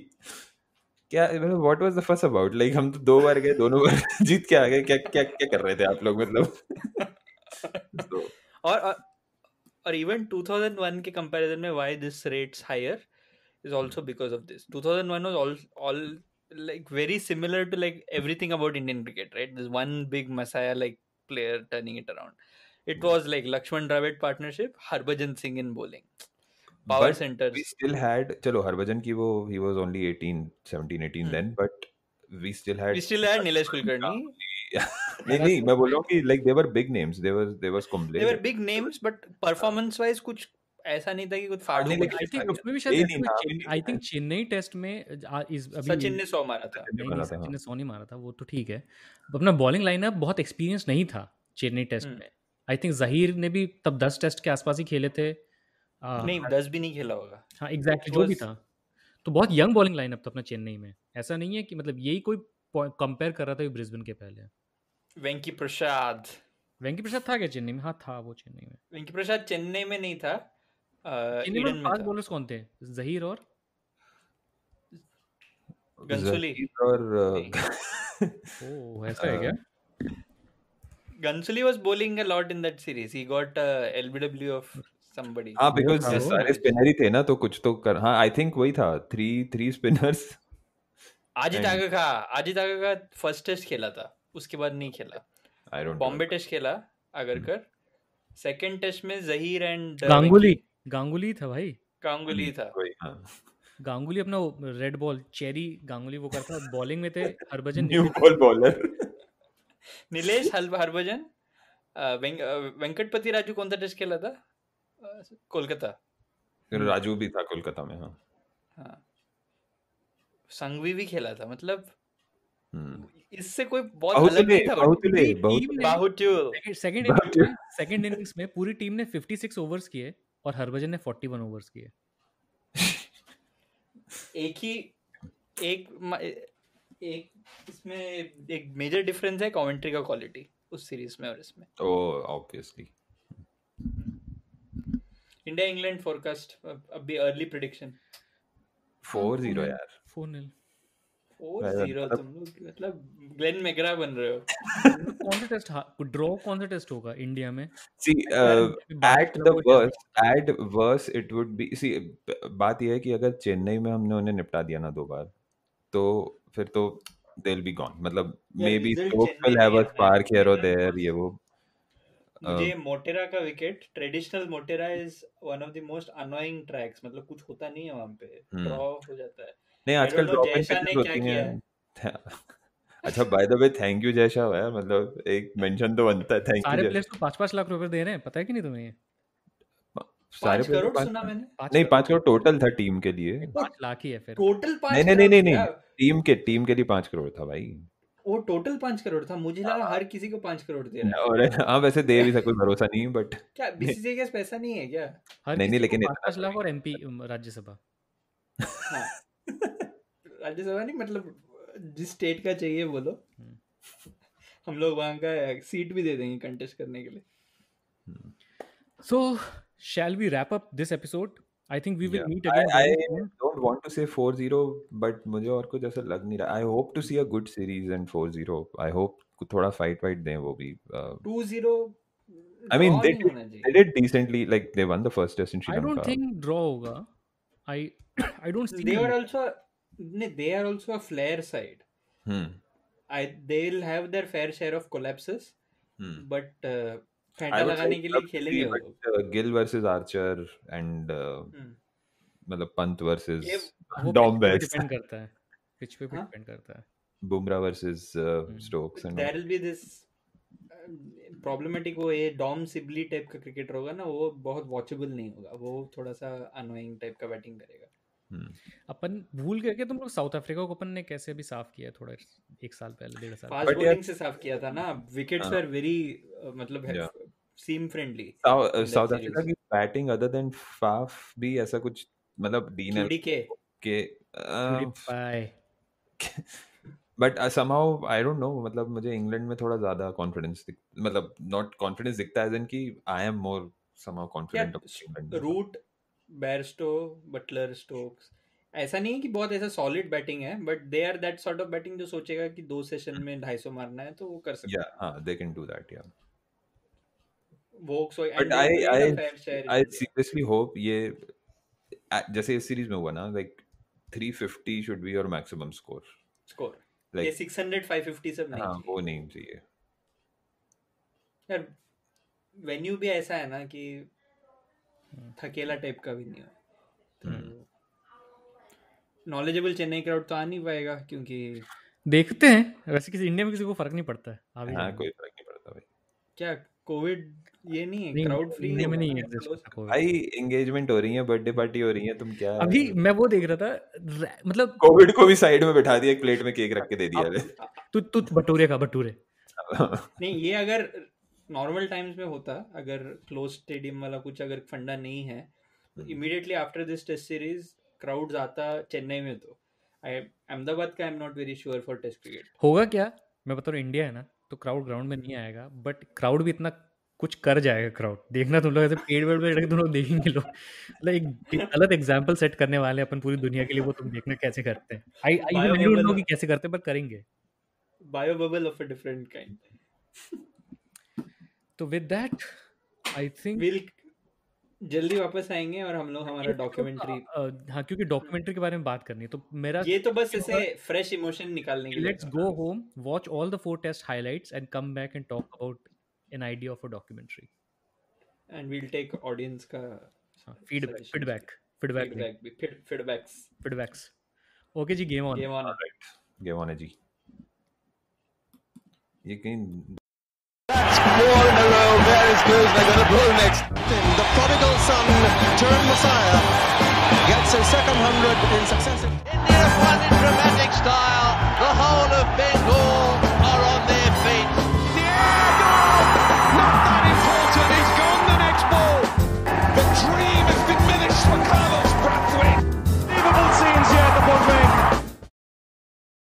क्या मतलब what was the fuss about like हम तो दो बार गए दोनों बार जीत के आ गए क्या क्या क्या कर रहे थे आप लोग मतलब और और इवन 2001 के कंपैरिजन में why this rates higher is also because of this 2001 was all all like very similar to like everything about indian cricket right this one big messiah like player turning it around it was like Lakshman Dravid partnership, Harbhajan Singh in bowling. Power but centers. We still had chalo Harbhajan ki wo he was only 18, 17, 18 hmm. then, but we still had we still had Nilesh Kulkarni. नहीं नहीं मैं बोल रहा हूँ कि like there were big names there were there were complain there were big names but performance wise कुछ ऐसा नहीं था कि कुछ फाड़ फाड़ू आई थिंक उसमें भी शायद आई थिंक चेन्नई टेस्ट में इस अभी सचिन ने 100 मारा था सचिन ने 100 नहीं मारा था वो तो ठीक है अपना बॉलिंग लाइनअप बहुत एक्सपीरियंस नहीं था चेन्नई टेस्ट में आई थिंक जहीर ने भी तब दस टेस्ट के आसपास ही खेले थे आ, नहीं दस भी नहीं खेला होगा हाँ एग्जैक्टली exactly, जो भी था तो बहुत यंग बॉलिंग लाइनअप था अपना चेन्नई में ऐसा नहीं है कि मतलब यही कोई कंपेयर कर रहा था ब्रिस्बेन के पहले वेंकी प्रसाद वेंकी प्रसाद था क्या चेन्नई में हाँ था वो चेन्नई में वेंकी प्रसाद चेन्नई में नहीं था चेन्नई में पांच बॉलर्स कौन थे जहीर और गंसुली और ओ ऐसा है हाँ। क्या Gansuli was bowling a lot in that series. He got uh, LBW of somebody. हाँ because सारे स्पिनर ही थे ना तो कुछ तो कर हाँ I think वही था three three spinners. आजी तागा का आजी तागा का फर्स्ट टेस्ट खेला था उसके बाद नहीं खेला. I don't. Bombay know. test खेला अगर कर hmm. second test में जहीर and गांगुली गांगुली था भाई. गांगुली था. गांगुली अपना रेड बॉल चेरी गांगुली वो करता बॉलिंग में थे Harbhajan new ball bowler Nilesh Harbhajan Venkatapathy Raju कौन सा टेस्ट खेला था कोलकाता राजू भी था कोलकाता में हाँ हाँ संघवी भी खेला था मतलब हम्म. इससे कोई बहुत अलग नहीं था Bahutule Bahutule second innings second innings में पूरी टीम ने 56 ओवर्स किए और हरभजन ने 41 ओवर्स किए एक ही एक एक इसमें एक मेजर डिफरेंस है कमेंट्री का क्वालिटी उस सीरीज में और इसमें ओ ऑब्वियसली इंडिया इंग्लैंड फोरकास्ट अब भी अर्ली प्रेडिक्शन 4-0 यार 4-0 मतलब ग्लेन मेगरा मतलब बन रहे हो कौन सा टेस्ट ड्रॉ कौन सा टेस्ट होगा इंडिया में सी at the worst at it would be सी बात यह है कि अगर चेन्नई में हमने उन्हें निपटा दिया ना दो बार तो फिर तो they'll be gone मतलब yeah, maybe Stoke will have a spark here or there ये वो मुझे मोटेरा का wicket traditional Motera is one of the most annoying tracks मतलब कुछ होता नहीं है वहां पे ड्रॉ हम्म। हो जाता है नहीं आजकल ड्रॉप इन पिचेस होती हैं अच्छा by the way thank you Jaysha यार मतलब एक मेंशन तो बनता है थैंक यू सारे प्लेयर्स को 5-5 लाख रुपए दे रहे हैं पता है कि नहीं तुम्हें ये सारे करोड़ पाँच, सुना मैंने पाँच नहीं पाँच तो करोड़ टोटल था टीम के लिए पाँच लाख ही है फिर टोटल नहीं नहीं नहीं तो नहीं नहीं टीम के टीम के लिए पाँच करोड़ था भाई वो टोटल पांच करोड़ था मुझे लगा हाँ। हर किसी को पांच करोड़ दे रहा और हाँ वैसे दे भी कोई भरोसा नहीं बट क्या बीसीसीआई के पैसा नहीं है क्या नहीं नहीं लेकिन पांच लाख और एमपी राज्यसभा हाँ। राज्यसभा नहीं मतलब जिस स्टेट का चाहिए बोलो हम्म। हम लोग वहां का सीट भी दे देंगे कंटेस्ट करने के लिए सो shall we wrap up this episode? I think we will yeah. meet again. I, I don't want to say 4-0, but मुझे और कुछ ऐसा लग नहीं रहा. I hope to see a good series and 4-0. I hope थोड़ा fight fight दें वो भी. Uh, 2-0. I mean they did, they did decently. Like they won the first test in Sri Lanka. I don't think draw होगा. I I don't see. They are also they are also a flair side. Hmm. I they'll have their fair share of collapses, hmm. but. Uh, लगाने के लिए खेलेंगे Gill versus Archer and मतलब Pant versus डॉम्बेस depend करता है pitch पे भी depend हाँ? करता है Bumrah versus Stokes and there will be this problematic वो ये डॉम सिबली टाइप का क्रिकेटर होगा ना वो बहुत वॉचेबल नहीं होगा वो थोड़ा सा अनोइंग टाइप का बैटिंग करेगा Hmm. अपन भूल करके तुम लोग साउथ अफ्रीका को अपन ने कैसे अभी साफ किया थोड़ा एक साल पहले डेढ़ साल फास्ट बॉलिंग से साफ किया था ना विकेट्स वर वेरी मतलब seem friendly. South Africa uh, की बैटिंग अदर देन फाफ भी ऐसा कुछ मतलब डीन के के but somehow I don't know मतलब मुझे इंग्लैंड में थोड़ा ज्यादा कॉन्फिडेंस मतलब नॉट कॉन्फिडेंस दिखता है कि I am more somehow confident Root Bairstow Buttler Stokes ऐसा नहीं है कि बहुत ऐसा सॉलिड बैटिंग है but they are that sort of batting जो सोचेगा कि दो सेशन में 250 मारना है तो वो कर सकते हैं या हां दे कैन डू दैट या जैसे इस सीरीज में हुआ ना like 350 should be your maximum score score like ये 600 550 सब नहीं हां वो नहीं चाहिए यार वेन्यू भी ऐसा है ना कि हम्म। थकेला टाइप का भी नहीं है नॉलेजेबल तो हम्म। चेन्नई क्राउड तो आ नहीं पाएगा क्योंकि देखते हैं वैसे किसी इंडिया में किसी को फर्क नहीं पड़ता है हाँ, कोई फर्क नहीं पड़ता भाई क्या कोविड ये नहीं है क्राउड फ्री में नहीं, नहीं मतलब, है भाई एंगेजमेंट हो रही है बर्थडे पार्टी हो रही है तुम क्या अभी मैं वो देख रहा था मतलब कोविड को भी साइड में बैठा दिया एक प्लेट में केक रख के दे दिया तू तू भटूरे का भटूरे नहीं ये अगर नॉर्मल टाइम्स में होता अगर क्लोज स्टेडियम वाला कुछ अगर फंडा नहीं है तो immediately after this test series crowd आता चेन्नई में तो अहमदाबाद का I am not very sure for test cricket होगा क्या मैं बता रहा हूँ इंडिया है ना तो क्राउड ग्राउंड में नहीं हम्म। आएगा बट क्राउड भी इतना कुछ कर जाएगा क्राउड देखना तुम लोग ऐसे पेड़ वेड़ पे तुम लोग देखेंगे लोग मतलब एक गलत एग्जाम्पल सेट करने वाले अपन पूरी दुनिया के लिए वो तुम देखना कैसे करते हैं आई आई इवन कैसे करते हैं पर करेंगे bio bubble of a different kind तो with that I think will जल्दी वापस आएंगे और हम लोग हमारा डॉक्यूमेंट्री तो, हाँ क्योंकि डॉक्यूमेंट्री के बारे में बात करनी है तो मेरा ये तो बस ऐसे फ्रेश इमोशन निकालने के लिए let's go home watch all the four test highlights and come back and talk about an idea of a documentary and we'll take audience ka feedback suggestion. feedback feedback feedback feedbacks feedbacks okay ji game on game on Right. game on ji ये कहीं That's four in a row. There is are going to blow next. The prodigal son turned messiah gets his second hundred in successive. India won in dramatic style. The whole of Bengal Thank you.